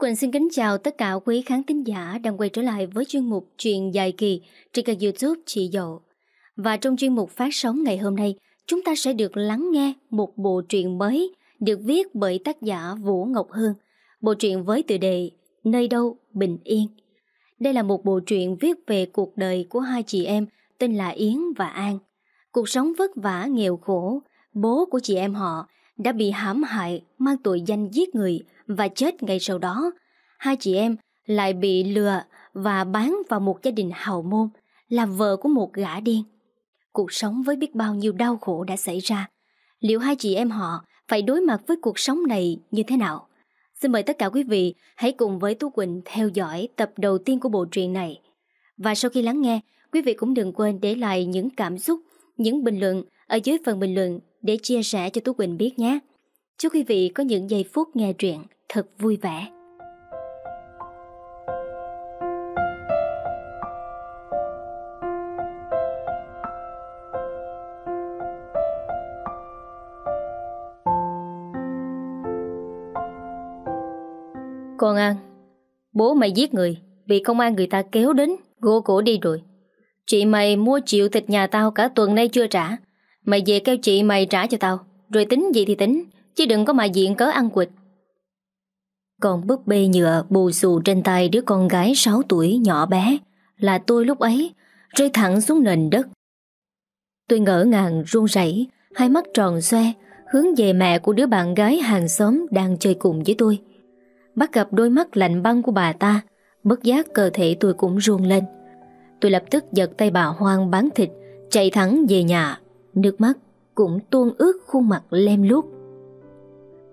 Quỳnh xin kính chào tất cả quý khán thính giả đang quay trở lại với chuyên mục Chuyện dài kỳ trên kênh youtube Chị Dậu. Và trong chuyên mục phát sóng ngày hôm nay, chúng ta sẽ được lắng nghe một bộ truyện mới được viết bởi tác giả Vũ Ngọc Hương. Bộ truyện với tựa đề Nơi đâu bình yên. Đây là một bộ truyện viết về cuộc đời của hai chị em tên là Yến và An. Cuộc sống vất vả nghèo khổ, bố của chị em họ đã bị hãm hại mang tội danh giết người – và chết ngay sau đó. Hai chị em lại bị lừa và bán vào một gia đình hào môn, là vợ của một gã điên. Cuộc sống với biết bao nhiêu đau khổ đã xảy ra. Liệu hai chị em họ phải đối mặt với cuộc sống này như thế nào? Xin mời tất cả quý vị hãy cùng với Tú Quỳnh theo dõi tập đầu tiên của bộ truyện này. Và sau khi lắng nghe, quý vị cũng đừng quên để lại những cảm xúc, những bình luận ở dưới phần bình luận để chia sẻ cho Tú Quỳnh biết nhé. Chúc quý vị có những giây phút nghe truyện thật vui vẻ Con An Bố mày giết người Bị công an người ta kéo đến Gô cổ đi rồi Chị mày mua triệu thịt nhà tao cả tuần nay chưa trả Mày về kêu chị mày trả cho tao Rồi tính gì thì tính Chứ đừng có mà diện cớ ăn quỵt còn búp bê nhựa bù xù trên tay đứa con gái 6 tuổi nhỏ bé là tôi lúc ấy rơi thẳng xuống nền đất. Tôi ngỡ ngàng run rẩy, hai mắt tròn xoe, hướng về mẹ của đứa bạn gái hàng xóm đang chơi cùng với tôi. Bắt gặp đôi mắt lạnh băng của bà ta, bất giác cơ thể tôi cũng run lên. Tôi lập tức giật tay bà Hoang bán thịt, chạy thẳng về nhà, nước mắt cũng tuôn ướt khuôn mặt lem luốc.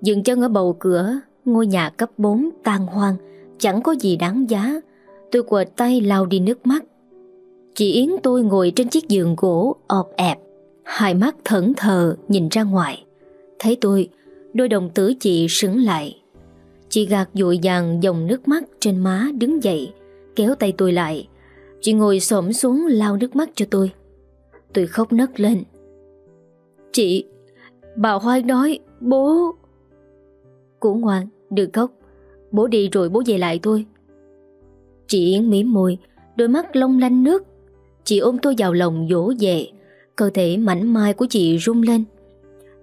Dừng chân ở bầu cửa, ngôi nhà cấp 4 tan hoang, chẳng có gì đáng giá. Tôi quệt tay lau đi nước mắt. Chị Yến tôi ngồi trên chiếc giường gỗ ọp ẹp, hai mắt thẫn thờ nhìn ra ngoài. Thấy tôi, đôi đồng tử chị sững lại. Chị gạt dội dàng dòng nước mắt trên má đứng dậy, kéo tay tôi lại. Chị ngồi xổm xuống lau nước mắt cho tôi. Tôi khóc nấc lên. Chị, bà Hoai nói, bố... Củ ngoan, Đừng khóc Bố đi rồi bố về lại thôi Chị Yến mỉm môi Đôi mắt long lanh nước Chị ôm tôi vào lòng dỗ về Cơ thể mảnh mai của chị rung lên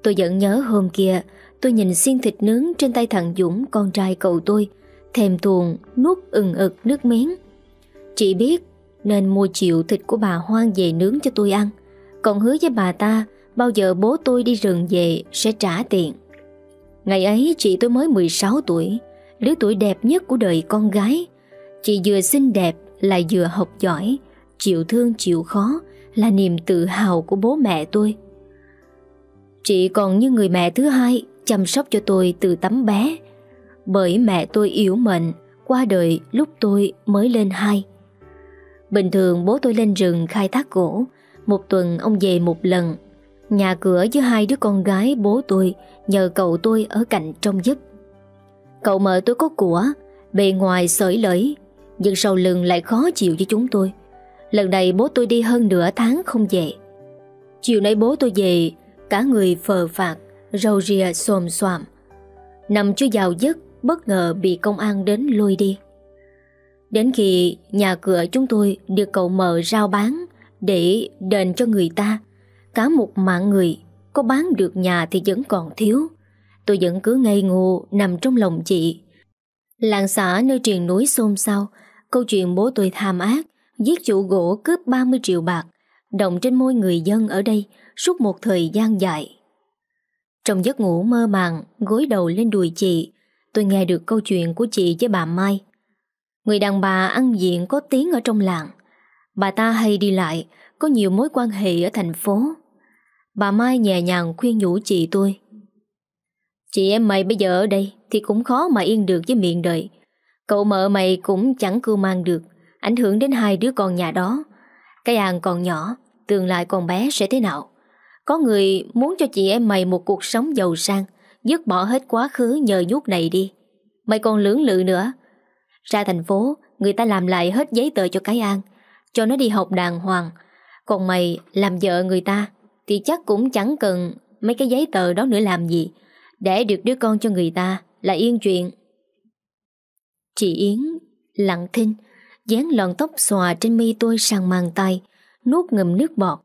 Tôi vẫn nhớ hôm kia Tôi nhìn xiên thịt nướng trên tay thằng Dũng Con trai cậu tôi Thèm thuồng nuốt ừng ực nước miếng Chị biết Nên mua chịu thịt của bà Hoang về nướng cho tôi ăn Còn hứa với bà ta Bao giờ bố tôi đi rừng về Sẽ trả tiền Ngày ấy chị tôi mới 16 tuổi Lứa tuổi đẹp nhất của đời con gái Chị vừa xinh đẹp Lại vừa học giỏi Chịu thương chịu khó Là niềm tự hào của bố mẹ tôi Chị còn như người mẹ thứ hai Chăm sóc cho tôi từ tấm bé Bởi mẹ tôi yếu mệnh Qua đời lúc tôi mới lên hai Bình thường bố tôi lên rừng khai thác gỗ Một tuần ông về một lần Nhà cửa với hai đứa con gái bố tôi Nhờ cậu tôi ở cạnh trông giúp Cậu mợ tôi có của Bề ngoài sởi lởi Nhưng sau lưng lại khó chịu với chúng tôi Lần này bố tôi đi hơn nửa tháng không về Chiều nay bố tôi về Cả người phờ phạt Râu ria xồm xoàm Nằm chưa vào giấc Bất ngờ bị công an đến lôi đi Đến khi nhà cửa chúng tôi được cậu mợ rao bán để đền cho người ta Cả một mạng người Có bán được nhà thì vẫn còn thiếu Tôi vẫn cứ ngây ngô Nằm trong lòng chị Làng xã nơi truyền núi xôn xao Câu chuyện bố tôi tham ác Giết chủ gỗ cướp 30 triệu bạc Động trên môi người dân ở đây Suốt một thời gian dài Trong giấc ngủ mơ màng Gối đầu lên đùi chị Tôi nghe được câu chuyện của chị với bà Mai Người đàn bà ăn diện có tiếng ở trong làng Bà ta hay đi lại Có nhiều mối quan hệ ở thành phố Bà Mai nhẹ nhàng khuyên nhủ chị tôi Chị em mày bây giờ ở đây Thì cũng khó mà yên được với miệng đời Cậu mợ mày cũng chẳng cưu mang được Ảnh hưởng đến hai đứa con nhà đó Cái An còn nhỏ Tương lai còn bé sẽ thế nào Có người muốn cho chị em mày một cuộc sống giàu sang Dứt bỏ hết quá khứ nhờ nhút này đi Mày còn lưỡng lự nữa Ra thành phố Người ta làm lại hết giấy tờ cho cái An Cho nó đi học đàng hoàng Còn mày làm vợ người ta thì chắc cũng chẳng cần mấy cái giấy tờ đó nữa làm gì. Để được đứa con cho người ta là yên chuyện. Chị Yến lặng thinh, dán lọn tóc xòa trên mi tôi sang màn tay, nuốt ngầm nước bọt.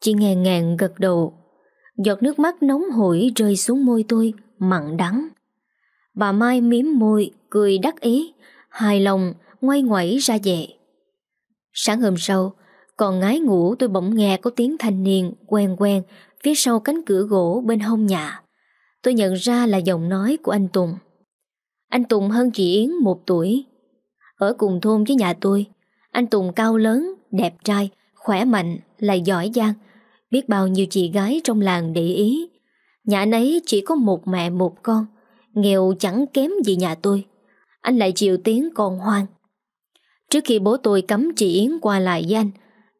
Chị ngàn ngàn gật đầu. Giọt nước mắt nóng hổi rơi xuống môi tôi, mặn đắng. Bà Mai miếm môi, cười đắc ý, hài lòng, ngoay ngoẩy ra về. Sáng hôm sau, còn ngái ngủ tôi bỗng nghe có tiếng thanh niên quen quen phía sau cánh cửa gỗ bên hông nhà. Tôi nhận ra là giọng nói của anh Tùng. Anh Tùng hơn chị Yến một tuổi. Ở cùng thôn với nhà tôi, anh Tùng cao lớn, đẹp trai, khỏe mạnh, lại giỏi giang. Biết bao nhiêu chị gái trong làng để ý. Nhà anh ấy chỉ có một mẹ một con, nghèo chẳng kém gì nhà tôi. Anh lại chịu tiếng còn hoang. Trước khi bố tôi cấm chị Yến qua lại với anh,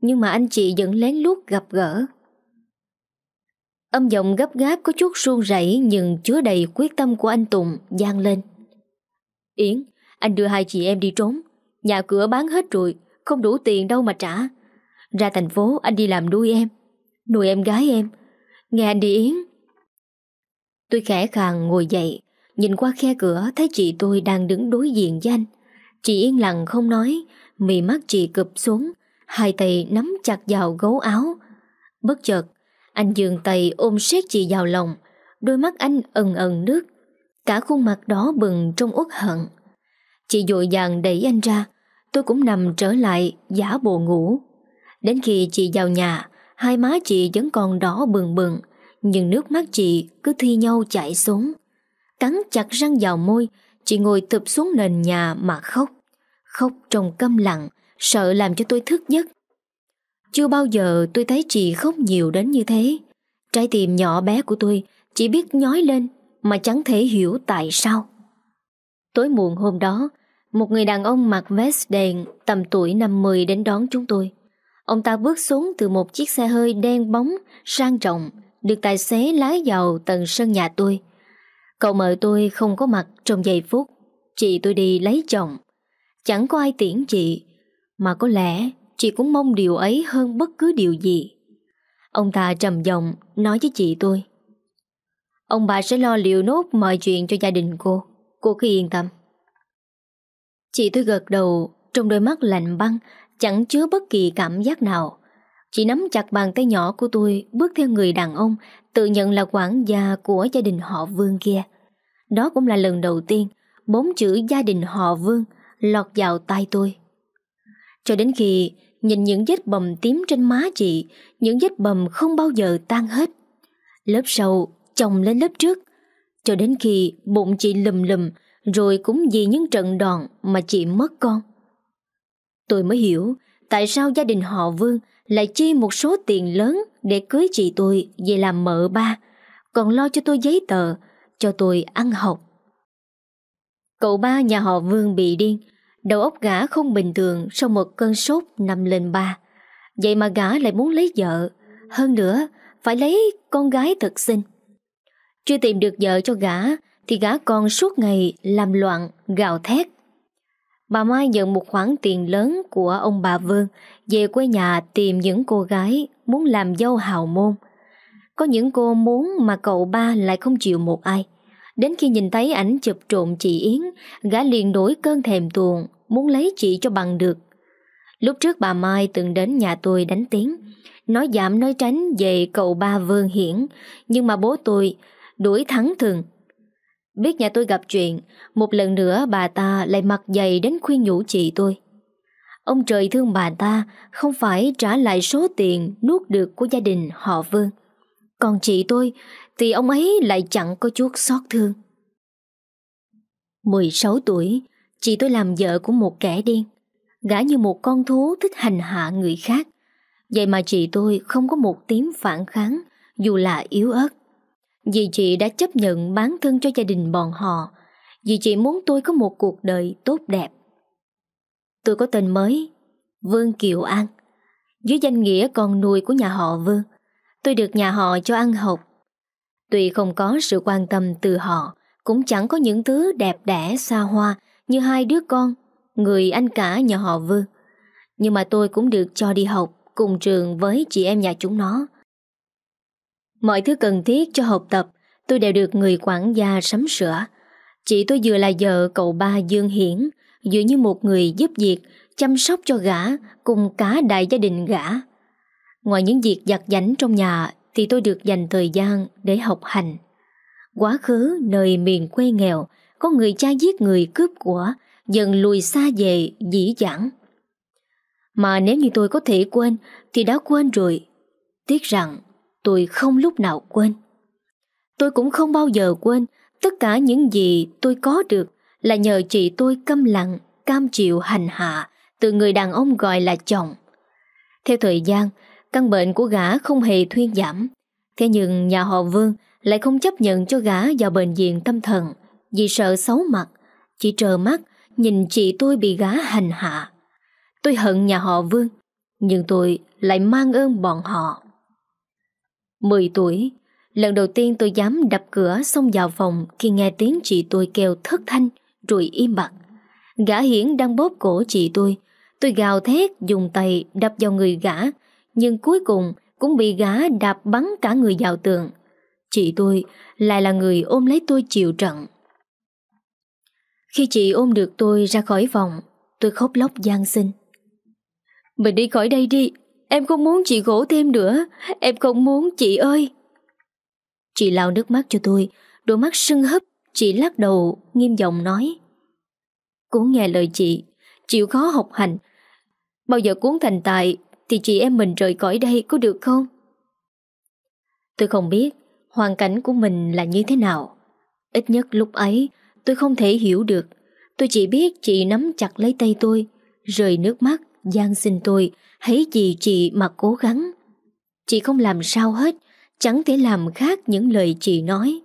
nhưng mà anh chị vẫn lén lút gặp gỡ. Âm giọng gấp gáp có chút run rẩy nhưng chứa đầy quyết tâm của anh Tùng gian lên. Yến, anh đưa hai chị em đi trốn. Nhà cửa bán hết rồi, không đủ tiền đâu mà trả. Ra thành phố anh đi làm nuôi em, nuôi em gái em. Nghe anh đi Yến. Tôi khẽ khàng ngồi dậy, nhìn qua khe cửa thấy chị tôi đang đứng đối diện với anh. Chị yên lặng không nói, mì mắt chị cụp xuống, hai tay nắm chặt vào gấu áo. Bất chợt, anh dường tay ôm siết chị vào lòng, đôi mắt anh ẩn ẩn nước, cả khuôn mặt đó bừng trong uất hận. Chị dội vàng đẩy anh ra, tôi cũng nằm trở lại giả bộ ngủ. Đến khi chị vào nhà, hai má chị vẫn còn đỏ bừng bừng, nhưng nước mắt chị cứ thi nhau chảy xuống. Cắn chặt răng vào môi, chị ngồi tụp xuống nền nhà mà khóc. Khóc trong câm lặng, sợ làm cho tôi thức giấc. Chưa bao giờ tôi thấy chị khóc nhiều đến như thế. Trái tim nhỏ bé của tôi chỉ biết nhói lên mà chẳng thể hiểu tại sao. Tối muộn hôm đó, một người đàn ông mặc vest đèn tầm tuổi 50 đến đón chúng tôi. Ông ta bước xuống từ một chiếc xe hơi đen bóng, sang trọng, được tài xế lái vào tầng sân nhà tôi. Cậu mời tôi không có mặt trong giây phút, chị tôi đi lấy chồng. Chẳng có ai tiễn chị, mà có lẽ chị cũng mong điều ấy hơn bất cứ điều gì. Ông ta trầm giọng nói với chị tôi. Ông bà sẽ lo liệu nốt mọi chuyện cho gia đình cô. Cô cứ yên tâm. Chị tôi gật đầu trong đôi mắt lạnh băng chẳng chứa bất kỳ cảm giác nào. Chị nắm chặt bàn tay nhỏ của tôi bước theo người đàn ông tự nhận là quản gia của gia đình họ Vương kia. Đó cũng là lần đầu tiên bốn chữ gia đình họ Vương lọt vào tay tôi. Cho đến khi nhìn những vết bầm tím trên má chị, những vết bầm không bao giờ tan hết. Lớp sau chồng lên lớp trước, cho đến khi bụng chị lùm lùm rồi cũng vì những trận đòn mà chị mất con. Tôi mới hiểu tại sao gia đình họ Vương lại chi một số tiền lớn để cưới chị tôi về làm mợ ba, còn lo cho tôi giấy tờ, cho tôi ăn học. Cậu ba nhà họ Vương bị điên, Đầu óc gã không bình thường sau một cơn sốt nằm lên ba. Vậy mà gã lại muốn lấy vợ. Hơn nữa, phải lấy con gái thật xinh. Chưa tìm được vợ cho gã, thì gã còn suốt ngày làm loạn, gào thét. Bà Mai nhận một khoản tiền lớn của ông bà Vương về quê nhà tìm những cô gái muốn làm dâu hào môn. Có những cô muốn mà cậu ba lại không chịu một ai. Đến khi nhìn thấy ảnh chụp trộm chị Yến, gã liền nổi cơn thèm tuồng, muốn lấy chị cho bằng được. Lúc trước bà Mai từng đến nhà tôi đánh tiếng, nói giảm nói tránh về cậu ba Vương Hiển, nhưng mà bố tôi đuổi thắng thường. Biết nhà tôi gặp chuyện, một lần nữa bà ta lại mặc dày đến khuyên nhủ chị tôi. Ông trời thương bà ta không phải trả lại số tiền nuốt được của gia đình họ Vương. Còn chị tôi thì ông ấy lại chẳng có chút xót thương. 16 tuổi, Chị tôi làm vợ của một kẻ điên Gã như một con thú thích hành hạ người khác Vậy mà chị tôi không có một tiếng phản kháng Dù là yếu ớt Vì chị đã chấp nhận bán thân cho gia đình bọn họ Vì chị muốn tôi có một cuộc đời tốt đẹp Tôi có tên mới Vương Kiều An Dưới danh nghĩa con nuôi của nhà họ Vương Tôi được nhà họ cho ăn học Tuy không có sự quan tâm từ họ Cũng chẳng có những thứ đẹp đẽ xa hoa như hai đứa con, người anh cả nhà họ Vương. Nhưng mà tôi cũng được cho đi học cùng trường với chị em nhà chúng nó. Mọi thứ cần thiết cho học tập tôi đều được người quản gia sắm sửa. Chị tôi vừa là vợ cậu ba Dương Hiển, vừa như một người giúp việc, chăm sóc cho gã cùng cả đại gia đình gã. Ngoài những việc giặt giảnh trong nhà thì tôi được dành thời gian để học hành. Quá khứ nơi miền quê nghèo có người cha giết người cướp của dần lùi xa về dĩ dãn. Mà nếu như tôi có thể quên thì đã quên rồi. Tiếc rằng tôi không lúc nào quên. Tôi cũng không bao giờ quên tất cả những gì tôi có được là nhờ chị tôi câm lặng, cam chịu hành hạ từ người đàn ông gọi là chồng. Theo thời gian, căn bệnh của gã không hề thuyên giảm. Thế nhưng nhà họ Vương lại không chấp nhận cho gã vào bệnh viện tâm thần. Vì sợ xấu mặt Chỉ trờ mắt Nhìn chị tôi bị gá hành hạ Tôi hận nhà họ Vương Nhưng tôi lại mang ơn bọn họ mười tuổi Lần đầu tiên tôi dám đập cửa xông vào phòng Khi nghe tiếng chị tôi kêu thất thanh Rồi im bặt Gã hiển đang bóp cổ chị tôi Tôi gào thét dùng tay đập vào người gã Nhưng cuối cùng cũng bị gã đạp bắn cả người vào tường Chị tôi lại là người ôm lấy tôi chịu trận khi chị ôm được tôi ra khỏi phòng Tôi khóc lóc gian xin Mình đi khỏi đây đi Em không muốn chị gỗ thêm nữa Em không muốn chị ơi Chị lao nước mắt cho tôi Đôi mắt sưng hấp Chị lắc đầu nghiêm giọng nói Cố nghe lời chị Chịu khó học hành Bao giờ cuốn thành tài Thì chị em mình rời khỏi đây có được không Tôi không biết Hoàn cảnh của mình là như thế nào Ít nhất lúc ấy Tôi không thể hiểu được Tôi chỉ biết chị nắm chặt lấy tay tôi Rời nước mắt gian xin tôi Hãy gì chị mà cố gắng Chị không làm sao hết Chẳng thể làm khác những lời chị nói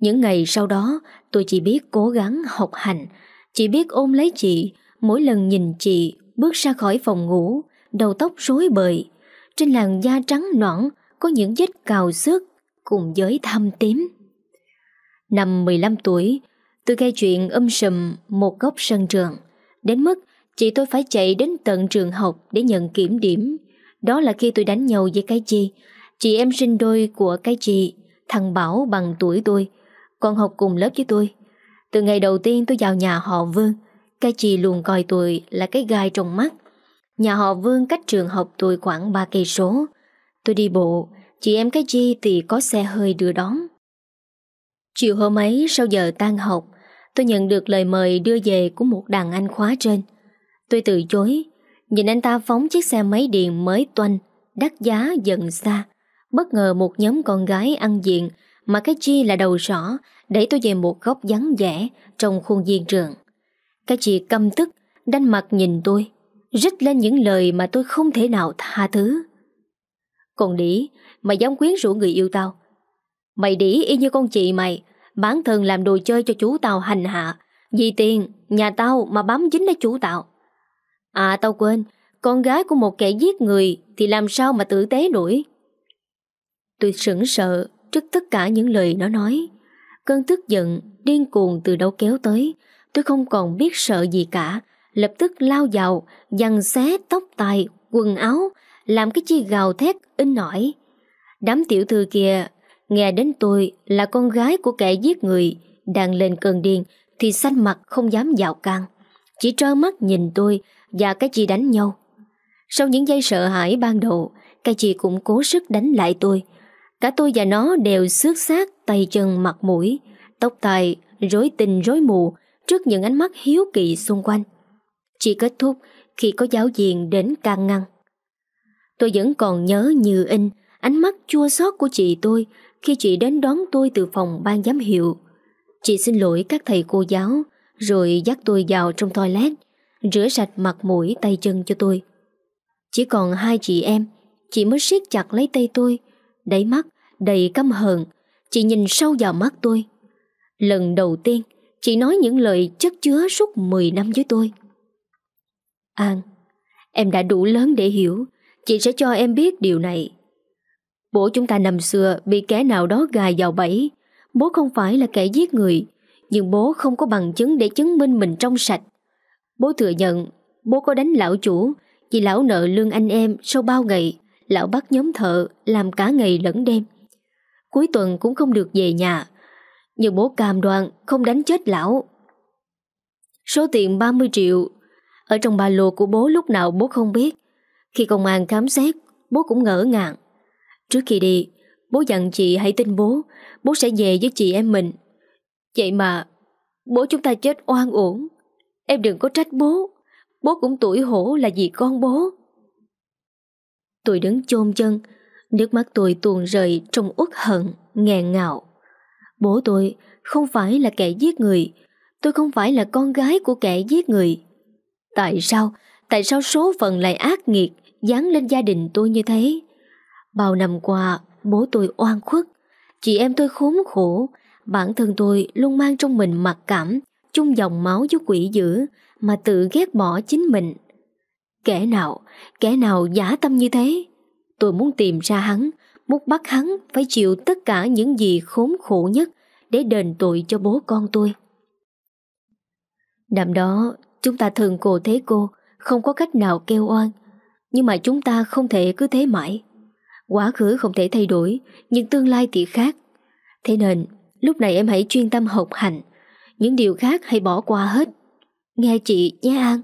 Những ngày sau đó Tôi chỉ biết cố gắng học hành Chỉ biết ôm lấy chị Mỗi lần nhìn chị Bước ra khỏi phòng ngủ Đầu tóc rối bời Trên làn da trắng nõn Có những vết cào xước Cùng với thâm tím Năm 15 tuổi Tôi gây chuyện âm um sầm một góc sân trường, đến mức chị tôi phải chạy đến tận trường học để nhận kiểm điểm. Đó là khi tôi đánh nhau với cái chi, chị em sinh đôi của cái chị, thằng Bảo bằng tuổi tôi, còn học cùng lớp với tôi. Từ ngày đầu tiên tôi vào nhà họ Vương, cái chị luôn coi tôi là cái gai trong mắt. Nhà họ Vương cách trường học tôi khoảng 3 cây số. Tôi đi bộ, chị em cái chi thì có xe hơi đưa đón. Chiều hôm ấy sau giờ tan học, tôi nhận được lời mời đưa về của một đàn anh khóa trên. Tôi từ chối, nhìn anh ta phóng chiếc xe máy điện mới toanh, đắt giá dần xa. Bất ngờ một nhóm con gái ăn diện mà cái chi là đầu rõ đẩy tôi về một góc vắng vẻ trong khuôn viên trường. Cái chị căm tức, đánh mặt nhìn tôi, rít lên những lời mà tôi không thể nào tha thứ. Còn đĩ, mày dám quyến rũ người yêu tao. Mày đĩ y như con chị mày, bán thân làm đồ chơi cho chú tao hành hạ Vì tiền Nhà tao mà bám dính lấy chú tao À tao quên Con gái của một kẻ giết người Thì làm sao mà tử tế nổi Tôi sững sợ Trước tất cả những lời nó nói Cơn tức giận Điên cuồng từ đâu kéo tới Tôi không còn biết sợ gì cả Lập tức lao vào Dằn xé tóc tai, Quần áo Làm cái chi gào thét in nổi Đám tiểu thư kia nghe đến tôi là con gái của kẻ giết người đang lên cơn điên thì xanh mặt không dám dạo can. Chỉ trơ mắt nhìn tôi và cái chị đánh nhau. Sau những giây sợ hãi ban đầu, cái chị cũng cố sức đánh lại tôi. Cả tôi và nó đều xước xác tay chân mặt mũi, tóc tai rối tinh rối mù trước những ánh mắt hiếu kỳ xung quanh. Chị kết thúc khi có giáo viên đến can ngăn. Tôi vẫn còn nhớ như in ánh mắt chua xót của chị tôi khi chị đến đón tôi từ phòng ban giám hiệu. Chị xin lỗi các thầy cô giáo, rồi dắt tôi vào trong toilet, rửa sạch mặt mũi tay chân cho tôi. Chỉ còn hai chị em, chị mới siết chặt lấy tay tôi, đáy mắt đầy căm hờn, chị nhìn sâu vào mắt tôi. Lần đầu tiên, chị nói những lời chất chứa suốt 10 năm với tôi. An, em đã đủ lớn để hiểu, chị sẽ cho em biết điều này. Bố chúng ta năm xưa bị kẻ nào đó gài vào bẫy Bố không phải là kẻ giết người Nhưng bố không có bằng chứng để chứng minh mình trong sạch Bố thừa nhận Bố có đánh lão chủ Vì lão nợ lương anh em sau bao ngày Lão bắt nhóm thợ Làm cả ngày lẫn đêm Cuối tuần cũng không được về nhà Nhưng bố cam đoan không đánh chết lão Số tiền 30 triệu Ở trong ba lô của bố lúc nào bố không biết Khi công an khám xét Bố cũng ngỡ ngàng Trước khi đi, bố dặn chị hãy tin bố, bố sẽ về với chị em mình. Vậy mà, bố chúng ta chết oan uổng. Em đừng có trách bố, bố cũng tuổi hổ là vì con bố. Tôi đứng chôn chân, nước mắt tôi tuồn rời trong uất hận, nghẹn ngào. Bố tôi không phải là kẻ giết người, tôi không phải là con gái của kẻ giết người. Tại sao, tại sao số phận lại ác nghiệt, dán lên gia đình tôi như thế? Bao năm qua, bố tôi oan khuất, chị em tôi khốn khổ, bản thân tôi luôn mang trong mình mặc cảm, chung dòng máu với quỷ dữ mà tự ghét bỏ chính mình. Kẻ nào, kẻ nào giả tâm như thế? Tôi muốn tìm ra hắn, muốn bắt hắn phải chịu tất cả những gì khốn khổ nhất để đền tội cho bố con tôi. Năm đó, chúng ta thường cổ thế cô, không có cách nào kêu oan, nhưng mà chúng ta không thể cứ thế mãi. Quá khứ không thể thay đổi Nhưng tương lai thì khác Thế nên lúc này em hãy chuyên tâm học hành Những điều khác hãy bỏ qua hết Nghe chị nhé An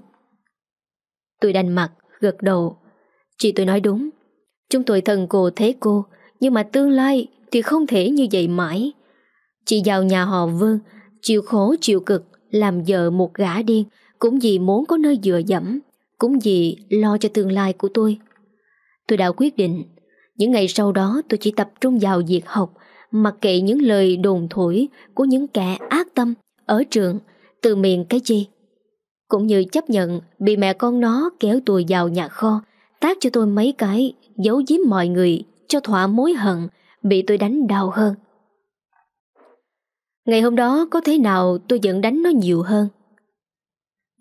Tôi đành mặt gật đầu Chị tôi nói đúng Chúng tôi thần cô thế cô Nhưng mà tương lai thì không thể như vậy mãi Chị giàu nhà họ Vương Chịu khổ chịu cực Làm vợ một gã điên Cũng vì muốn có nơi dựa dẫm Cũng vì lo cho tương lai của tôi Tôi đã quyết định những ngày sau đó tôi chỉ tập trung vào việc học, mặc kệ những lời đồn thổi của những kẻ ác tâm ở trường, từ miệng cái chi. Cũng như chấp nhận bị mẹ con nó kéo tôi vào nhà kho, tát cho tôi mấy cái, giấu giếm mọi người, cho thỏa mối hận, bị tôi đánh đau hơn. Ngày hôm đó có thế nào tôi vẫn đánh nó nhiều hơn.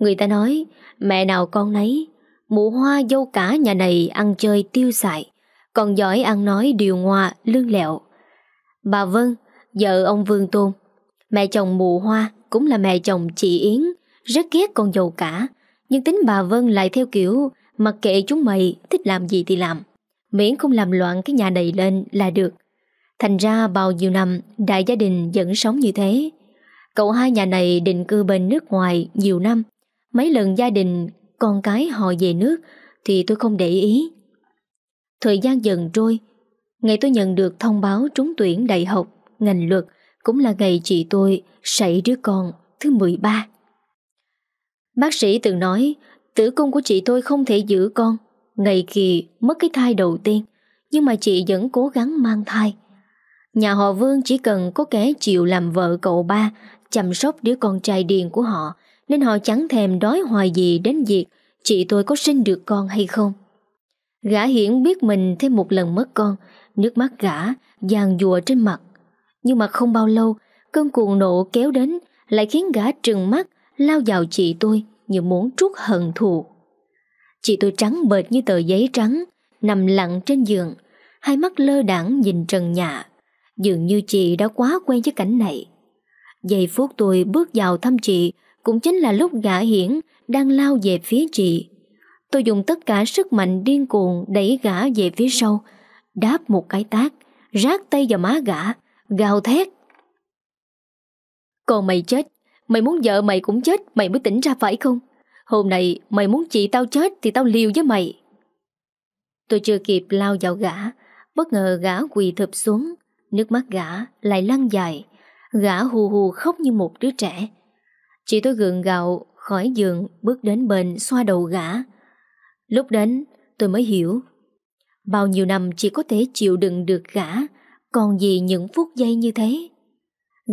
Người ta nói, mẹ nào con nấy, mụ hoa dâu cả nhà này ăn chơi tiêu xài còn giỏi ăn nói điều ngoa, lương lẹo. Bà Vân, vợ ông Vương Tôn, mẹ chồng mù hoa cũng là mẹ chồng chị Yến, rất ghét con dâu cả, nhưng tính bà Vân lại theo kiểu mặc kệ chúng mày thích làm gì thì làm, miễn không làm loạn cái nhà này lên là được. Thành ra bao nhiêu năm đại gia đình vẫn sống như thế. Cậu hai nhà này định cư bên nước ngoài nhiều năm, mấy lần gia đình con cái họ về nước thì tôi không để ý. Thời gian dần trôi Ngày tôi nhận được thông báo trúng tuyển đại học Ngành luật Cũng là ngày chị tôi sảy đứa con thứ 13 Bác sĩ từng nói Tử cung của chị tôi không thể giữ con Ngày kỳ mất cái thai đầu tiên Nhưng mà chị vẫn cố gắng mang thai Nhà họ Vương chỉ cần có kẻ chịu làm vợ cậu ba Chăm sóc đứa con trai điền của họ Nên họ chẳng thèm đói hoài gì đến việc Chị tôi có sinh được con hay không Gã hiển biết mình thêm một lần mất con, nước mắt gã giàn dùa trên mặt. Nhưng mà không bao lâu, cơn cuồng nộ kéo đến lại khiến gã trừng mắt lao vào chị tôi như muốn trút hận thù. Chị tôi trắng bệt như tờ giấy trắng, nằm lặng trên giường, hai mắt lơ đãng nhìn trần nhà. Dường như chị đã quá quen với cảnh này. Giây phút tôi bước vào thăm chị cũng chính là lúc gã hiển đang lao về phía chị. Tôi dùng tất cả sức mạnh điên cuồng đẩy gã về phía sau, đáp một cái tát rát tay vào má gã, gào thét. Còn mày chết, mày muốn vợ mày cũng chết, mày mới tỉnh ra phải không? Hôm nay mày muốn chị tao chết thì tao liều với mày. Tôi chưa kịp lao vào gã, bất ngờ gã quỳ thập xuống, nước mắt gã lại lăn dài, gã hù hù khóc như một đứa trẻ. Chị tôi gượng gạo khỏi giường bước đến bên xoa đầu gã, Lúc đến tôi mới hiểu Bao nhiêu năm chỉ có thể chịu đựng được gã Còn gì những phút giây như thế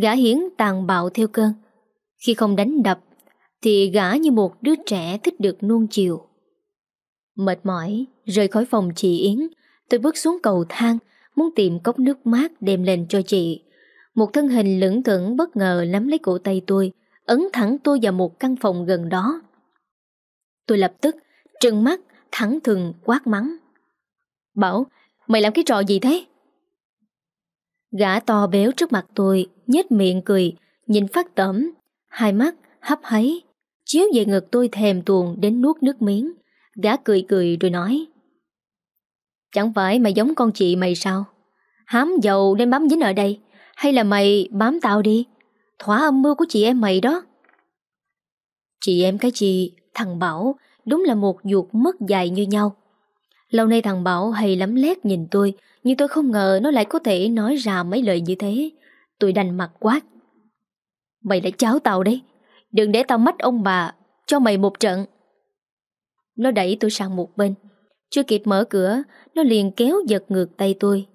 Gã hiến tàn bạo theo cơn Khi không đánh đập Thì gã như một đứa trẻ thích được nuông chiều Mệt mỏi Rời khỏi phòng chị Yến Tôi bước xuống cầu thang Muốn tìm cốc nước mát đem lên cho chị Một thân hình lững thững bất ngờ Nắm lấy cổ tay tôi Ấn thẳng tôi vào một căn phòng gần đó Tôi lập tức trừng mắt thẳng thừng quát mắng. Bảo, mày làm cái trò gì thế? Gã to béo trước mặt tôi, nhếch miệng cười, nhìn phát tẩm, hai mắt hấp hấy chiếu về ngực tôi thèm tuồng đến nuốt nước miếng. Gã cười cười rồi nói. Chẳng phải mày giống con chị mày sao? Hám dầu nên bám dính ở đây, hay là mày bám tao đi? Thỏa âm mưu của chị em mày đó. Chị em cái gì? Thằng Bảo đúng là một ruột mất dài như nhau. Lâu nay thằng Bảo hay lắm lét nhìn tôi, nhưng tôi không ngờ nó lại có thể nói ra mấy lời như thế. Tôi đành mặt quát. Mày đã cháo tao đấy, đừng để tao mất ông bà, cho mày một trận. Nó đẩy tôi sang một bên. Chưa kịp mở cửa, nó liền kéo giật ngược tay tôi.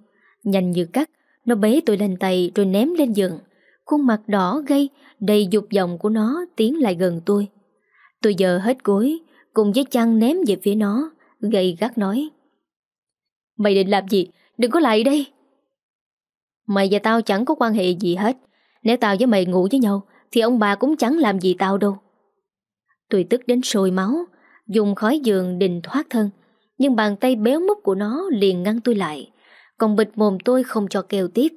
Nhanh như cắt, nó bế tôi lên tay rồi ném lên giường. Khuôn mặt đỏ gây, đầy dục vọng của nó tiến lại gần tôi. Tôi giờ hết gối, cùng với chăn ném về phía nó, gầy gắt nói. Mày định làm gì? Đừng có lại đây! Mày và tao chẳng có quan hệ gì hết. Nếu tao với mày ngủ với nhau, thì ông bà cũng chẳng làm gì tao đâu. Tùy tức đến sôi máu, dùng khói giường định thoát thân, nhưng bàn tay béo múc của nó liền ngăn tôi lại, còn bịt mồm tôi không cho kêu tiếp.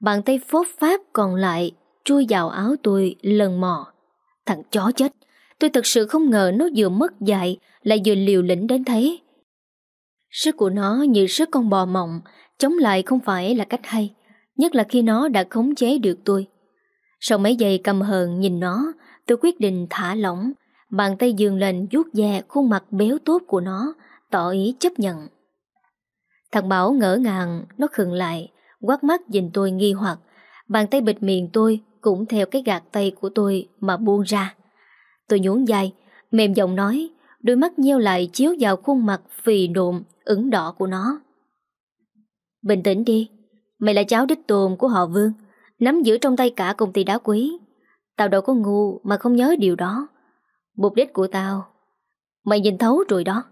Bàn tay phốt pháp còn lại chui vào áo tôi lần mò. Thằng chó chết, Tôi thật sự không ngờ nó vừa mất dạy lại vừa liều lĩnh đến thế. Sức của nó như sức con bò mộng, chống lại không phải là cách hay, nhất là khi nó đã khống chế được tôi. Sau mấy giây cầm hờn nhìn nó, tôi quyết định thả lỏng, bàn tay dường lên vuốt ve khuôn mặt béo tốt của nó, tỏ ý chấp nhận. Thằng Bảo ngỡ ngàng, nó khựng lại, quát mắt nhìn tôi nghi hoặc, bàn tay bịt miệng tôi cũng theo cái gạt tay của tôi mà buông ra. Tôi nhún dài, mềm giọng nói, đôi mắt nheo lại chiếu vào khuôn mặt phì nộm, ửng đỏ của nó. Bình tĩnh đi, mày là cháu đích tồn của họ Vương, nắm giữ trong tay cả công ty đá quý. Tao đâu có ngu mà không nhớ điều đó. Mục đích của tao, mày nhìn thấu rồi đó.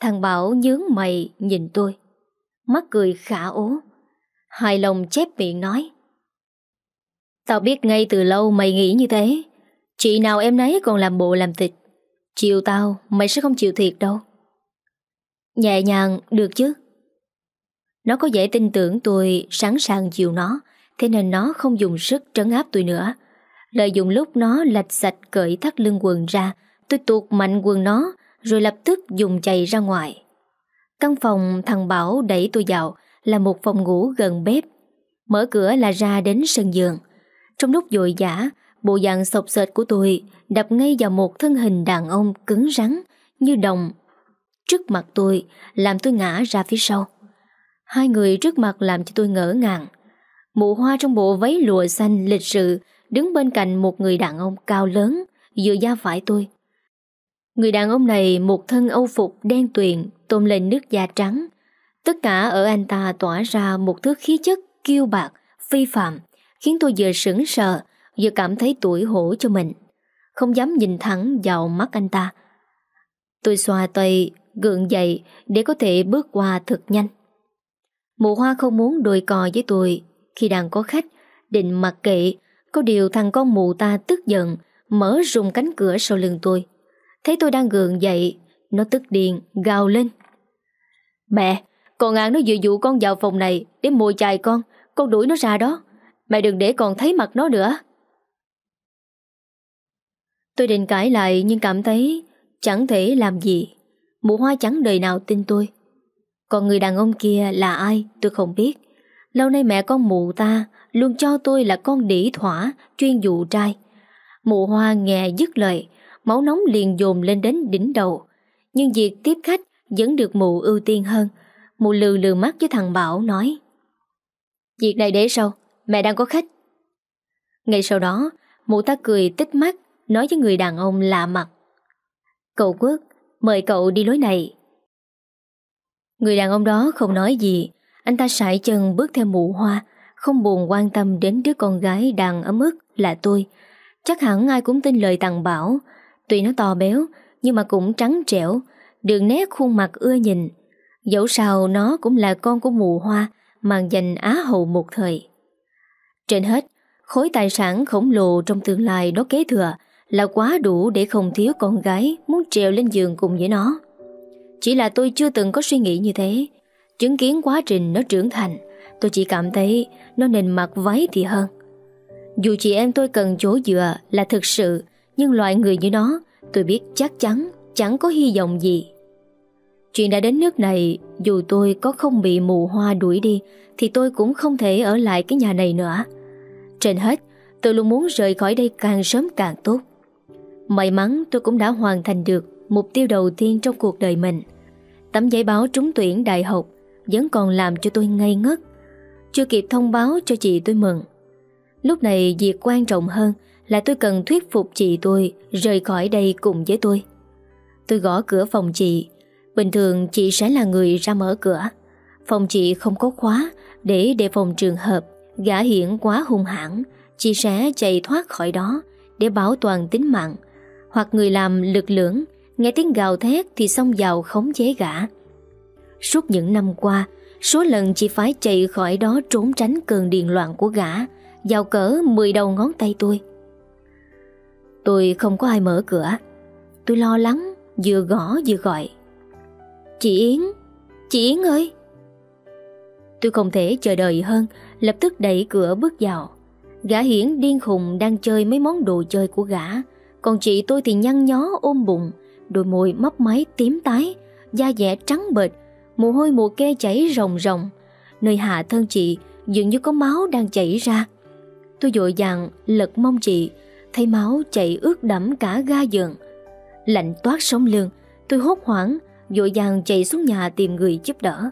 Thằng Bảo nhướng mày nhìn tôi, mắt cười khả ố, hài lòng chép miệng nói. Tao biết ngay từ lâu mày nghĩ như thế, Chị nào em nấy còn làm bộ làm tịch Chịu tao mày sẽ không chịu thiệt đâu Nhẹ nhàng được chứ Nó có dễ tin tưởng tôi sẵn sàng chịu nó Thế nên nó không dùng sức trấn áp tôi nữa Lợi dụng lúc nó lạch sạch cởi thắt lưng quần ra Tôi tuột mạnh quần nó Rồi lập tức dùng chạy ra ngoài Căn phòng thằng Bảo đẩy tôi vào Là một phòng ngủ gần bếp Mở cửa là ra đến sân giường Trong lúc dội giả bộ dạng sọc sệt của tôi đập ngay vào một thân hình đàn ông cứng rắn như đồng trước mặt tôi làm tôi ngã ra phía sau. Hai người trước mặt làm cho tôi ngỡ ngàng. Mụ hoa trong bộ váy lụa xanh lịch sự đứng bên cạnh một người đàn ông cao lớn vừa da phải tôi. Người đàn ông này một thân âu phục đen tuyền tôn lên nước da trắng. Tất cả ở anh ta tỏa ra một thứ khí chất kiêu bạc, phi phạm, khiến tôi vừa sững sờ Giờ cảm thấy tuổi hổ cho mình Không dám nhìn thẳng vào mắt anh ta Tôi xòa tay Gượng dậy để có thể bước qua thật nhanh Mụ hoa không muốn đôi cò với tôi Khi đang có khách Định mặc kệ Có điều thằng con mụ ta tức giận Mở rung cánh cửa sau lưng tôi Thấy tôi đang gượng dậy Nó tức điền gào lên Mẹ Con An nó dự dụ con vào phòng này Để mồi chài con Con đuổi nó ra đó Mẹ đừng để con thấy mặt nó nữa Tôi định cãi lại nhưng cảm thấy chẳng thể làm gì. Mụ hoa chẳng đời nào tin tôi. Còn người đàn ông kia là ai tôi không biết. Lâu nay mẹ con mụ ta luôn cho tôi là con đỉ thỏa chuyên dụ trai. Mụ hoa nghe dứt lời, máu nóng liền dồn lên đến đỉnh đầu. Nhưng việc tiếp khách vẫn được mụ ưu tiên hơn. Mụ lừ lừ mắt với thằng Bảo nói Việc này để sau, mẹ đang có khách. Ngay sau đó, mụ ta cười tích mắt nói với người đàn ông lạ mặt. Cậu Quốc, mời cậu đi lối này. Người đàn ông đó không nói gì, anh ta sải chân bước theo mụ hoa, không buồn quan tâm đến đứa con gái đang ấm ức là tôi. Chắc hẳn ai cũng tin lời tàng bảo, tuy nó to béo nhưng mà cũng trắng trẻo, đường nét khuôn mặt ưa nhìn. Dẫu sao nó cũng là con của mụ hoa, mang giành Á hậu một thời. Trên hết, khối tài sản khổng lồ trong tương lai đó kế thừa là quá đủ để không thiếu con gái muốn trèo lên giường cùng với nó. Chỉ là tôi chưa từng có suy nghĩ như thế. Chứng kiến quá trình nó trưởng thành, tôi chỉ cảm thấy nó nên mặc váy thì hơn. Dù chị em tôi cần chỗ dựa là thực sự, nhưng loại người như nó, tôi biết chắc chắn chẳng có hy vọng gì. Chuyện đã đến nước này, dù tôi có không bị mù hoa đuổi đi, thì tôi cũng không thể ở lại cái nhà này nữa. Trên hết, tôi luôn muốn rời khỏi đây càng sớm càng tốt. May mắn tôi cũng đã hoàn thành được mục tiêu đầu tiên trong cuộc đời mình. Tấm giấy báo trúng tuyển đại học vẫn còn làm cho tôi ngây ngất. Chưa kịp thông báo cho chị tôi mừng. Lúc này việc quan trọng hơn là tôi cần thuyết phục chị tôi rời khỏi đây cùng với tôi. Tôi gõ cửa phòng chị. Bình thường chị sẽ là người ra mở cửa. Phòng chị không có khóa để đề phòng trường hợp gã hiển quá hung hãn, chị sẽ chạy thoát khỏi đó để bảo toàn tính mạng hoặc người làm lực lưỡng, nghe tiếng gào thét thì xông vào khống chế gã. Suốt những năm qua, số lần chị phải chạy khỏi đó trốn tránh cơn điền loạn của gã, vào cỡ 10 đầu ngón tay tôi. Tôi không có ai mở cửa, tôi lo lắng, vừa gõ vừa gọi. Chị Yến, chị Yến ơi! Tôi không thể chờ đợi hơn, lập tức đẩy cửa bước vào. Gã Hiển điên khùng đang chơi mấy món đồ chơi của gã, còn chị tôi thì nhăn nhó ôm bụng Đôi môi mấp máy tím tái Da dẻ trắng bệt Mồ hôi mồ kê chảy rồng rồng Nơi hạ thân chị dường như có máu đang chảy ra Tôi dội dàng lật mong chị Thấy máu chảy ướt đẫm cả ga giường Lạnh toát sống lưng Tôi hốt hoảng Dội dàng chạy xuống nhà tìm người giúp đỡ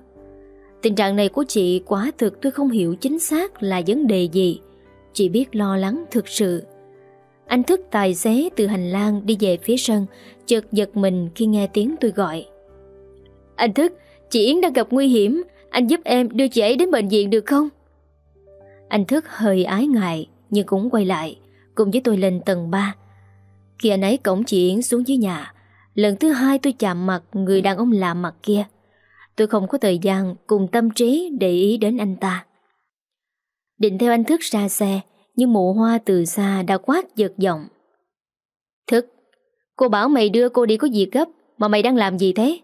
Tình trạng này của chị quá thực tôi không hiểu chính xác là vấn đề gì Chị biết lo lắng thực sự anh thức tài xế từ hành lang đi về phía sân, chợt giật mình khi nghe tiếng tôi gọi. Anh thức, chị Yến đang gặp nguy hiểm, anh giúp em đưa chị ấy đến bệnh viện được không? Anh thức hơi ái ngại nhưng cũng quay lại, cùng với tôi lên tầng 3. Khi anh ấy cổng chị Yến xuống dưới nhà, lần thứ hai tôi chạm mặt người đàn ông lạ mặt kia. Tôi không có thời gian cùng tâm trí để ý đến anh ta. Định theo anh thức ra xe, nhưng mụ hoa từ xa đã quát giật giọng. Thức, cô bảo mày đưa cô đi có việc gấp mà mày đang làm gì thế?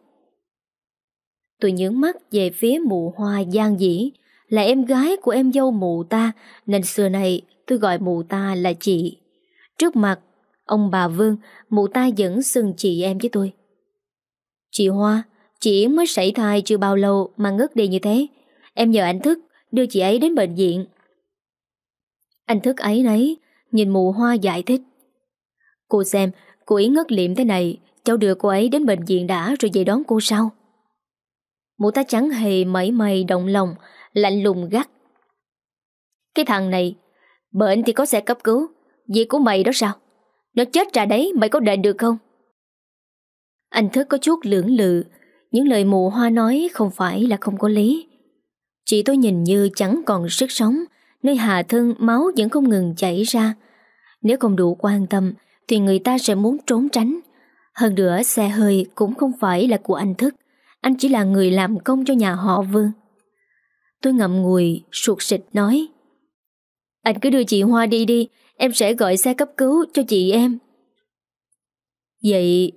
Tôi nhướng mắt về phía mụ hoa giang dĩ là em gái của em dâu mụ ta nên xưa này tôi gọi mụ ta là chị. Trước mặt ông bà Vương mụ ta vẫn xưng chị em với tôi. Chị Hoa, chị mới sảy thai chưa bao lâu mà ngất đi như thế. Em nhờ anh thức đưa chị ấy đến bệnh viện anh thức ấy nấy, nhìn mù hoa giải thích. Cô xem, cô ấy ngất liệm thế này, cháu đưa cô ấy đến bệnh viện đã rồi về đón cô sau. Mụ ta chẳng hề mẩy mày động lòng, lạnh lùng gắt. Cái thằng này, bệnh thì có xe cấp cứu, việc của mày đó sao? Nó chết ra đấy, mày có đền được không? Anh thức có chút lưỡng lự, những lời mù hoa nói không phải là không có lý. Chị tôi nhìn như chẳng còn sức sống, nơi hạ thân máu vẫn không ngừng chảy ra. Nếu không đủ quan tâm thì người ta sẽ muốn trốn tránh. Hơn nữa xe hơi cũng không phải là của anh Thức, anh chỉ là người làm công cho nhà họ Vương. Tôi ngậm ngùi, sụt sịt nói. Anh cứ đưa chị Hoa đi đi, em sẽ gọi xe cấp cứu cho chị em. Vậy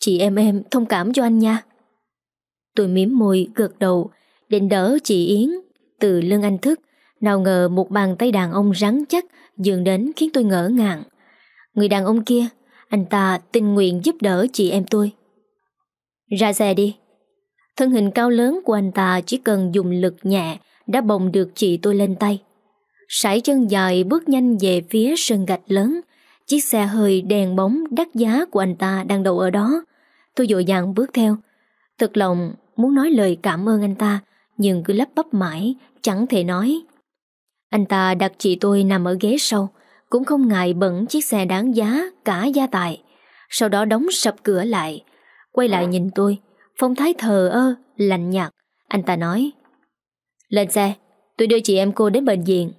chị em em thông cảm cho anh nha. Tôi mím môi gật đầu, định đỡ chị Yến từ lưng anh Thức nào ngờ một bàn tay đàn ông rắn chắc dường đến khiến tôi ngỡ ngàng. Người đàn ông kia, anh ta tình nguyện giúp đỡ chị em tôi. Ra xe đi. Thân hình cao lớn của anh ta chỉ cần dùng lực nhẹ đã bồng được chị tôi lên tay. Sải chân dài bước nhanh về phía sân gạch lớn, chiếc xe hơi đèn bóng đắt giá của anh ta đang đậu ở đó. Tôi dội dàng bước theo. Thật lòng muốn nói lời cảm ơn anh ta, nhưng cứ lắp bắp mãi, chẳng thể nói. Anh ta đặt chị tôi nằm ở ghế sau, cũng không ngại bẩn chiếc xe đáng giá cả gia tài. Sau đó đóng sập cửa lại, quay lại nhìn tôi, phong thái thờ ơ, lạnh nhạt. Anh ta nói, lên xe, tôi đưa chị em cô đến bệnh viện.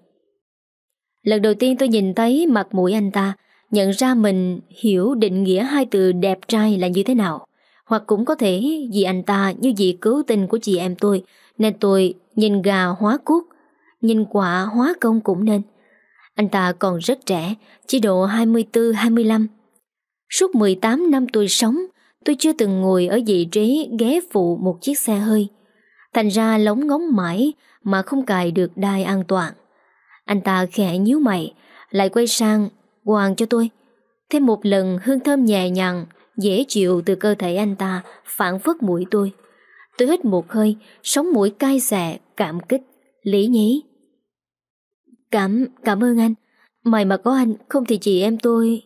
Lần đầu tiên tôi nhìn thấy mặt mũi anh ta, nhận ra mình hiểu định nghĩa hai từ đẹp trai là như thế nào. Hoặc cũng có thể vì anh ta như vị cứu tinh của chị em tôi, nên tôi nhìn gà hóa cuốc, nhìn quả hóa công cũng nên. Anh ta còn rất trẻ, chỉ độ 24-25. Suốt 18 năm tôi sống, tôi chưa từng ngồi ở vị trí ghé phụ một chiếc xe hơi. Thành ra lóng ngóng mãi mà không cài được đai an toàn. Anh ta khẽ nhíu mày, lại quay sang, quàng cho tôi. Thêm một lần hương thơm nhẹ nhàng, dễ chịu từ cơ thể anh ta phản phất mũi tôi. Tôi hít một hơi, sống mũi cay xè, cảm kích, lý nhí. Cảm, cảm ơn anh Mày mà có anh không thì chị em tôi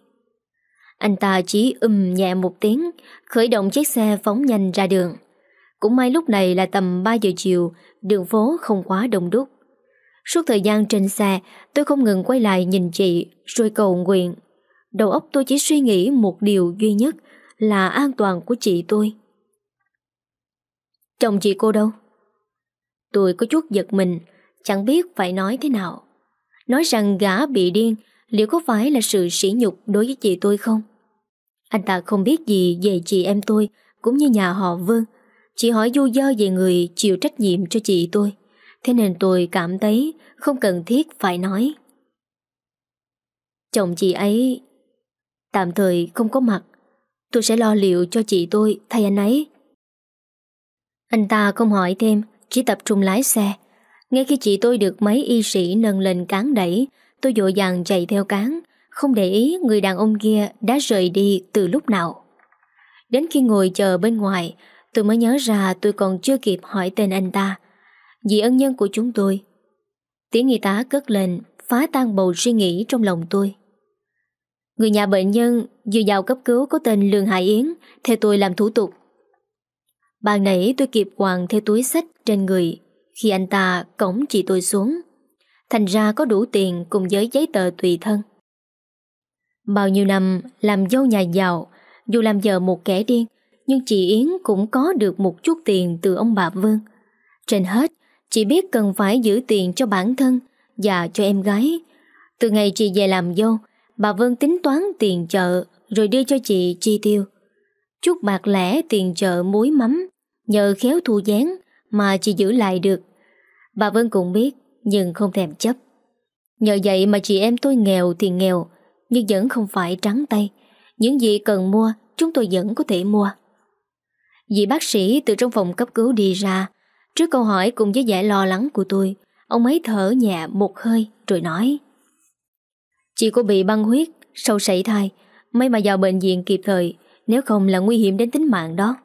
Anh ta chỉ ừm um nhẹ một tiếng Khởi động chiếc xe phóng nhanh ra đường Cũng may lúc này là tầm 3 giờ chiều Đường phố không quá đông đúc Suốt thời gian trên xe Tôi không ngừng quay lại nhìn chị Rồi cầu nguyện Đầu óc tôi chỉ suy nghĩ một điều duy nhất Là an toàn của chị tôi Chồng chị cô đâu? Tôi có chút giật mình Chẳng biết phải nói thế nào nói rằng gã bị điên liệu có phải là sự sỉ nhục đối với chị tôi không? Anh ta không biết gì về chị em tôi cũng như nhà họ Vương. Chỉ hỏi du do về người chịu trách nhiệm cho chị tôi. Thế nên tôi cảm thấy không cần thiết phải nói. Chồng chị ấy tạm thời không có mặt. Tôi sẽ lo liệu cho chị tôi thay anh ấy. Anh ta không hỏi thêm, chỉ tập trung lái xe. Ngay khi chị tôi được mấy y sĩ nâng lên cán đẩy, tôi dội vàng chạy theo cán, không để ý người đàn ông kia đã rời đi từ lúc nào. Đến khi ngồi chờ bên ngoài, tôi mới nhớ ra tôi còn chưa kịp hỏi tên anh ta. Vì ân nhân của chúng tôi. Tiếng y tá cất lên, phá tan bầu suy nghĩ trong lòng tôi. Người nhà bệnh nhân vừa vào cấp cứu có tên Lương Hải Yến, theo tôi làm thủ tục. Bàn nãy tôi kịp quàng theo túi sách trên người khi anh ta cổng chị tôi xuống. Thành ra có đủ tiền cùng với giấy tờ tùy thân. Bao nhiêu năm làm dâu nhà giàu, dù làm vợ một kẻ điên, nhưng chị Yến cũng có được một chút tiền từ ông bà Vương. Trên hết, chị biết cần phải giữ tiền cho bản thân và cho em gái. Từ ngày chị về làm dâu, bà Vương tính toán tiền chợ rồi đưa cho chị chi tiêu. Chút bạc lẻ tiền chợ muối mắm, nhờ khéo thu gián mà chị giữ lại được. Bà Vân cũng biết Nhưng không thèm chấp Nhờ vậy mà chị em tôi nghèo thì nghèo Nhưng vẫn không phải trắng tay Những gì cần mua Chúng tôi vẫn có thể mua Vị bác sĩ từ trong phòng cấp cứu đi ra Trước câu hỏi cùng với vẻ lo lắng của tôi Ông ấy thở nhẹ một hơi Rồi nói Chị cô bị băng huyết Sau sảy thai May mà vào bệnh viện kịp thời Nếu không là nguy hiểm đến tính mạng đó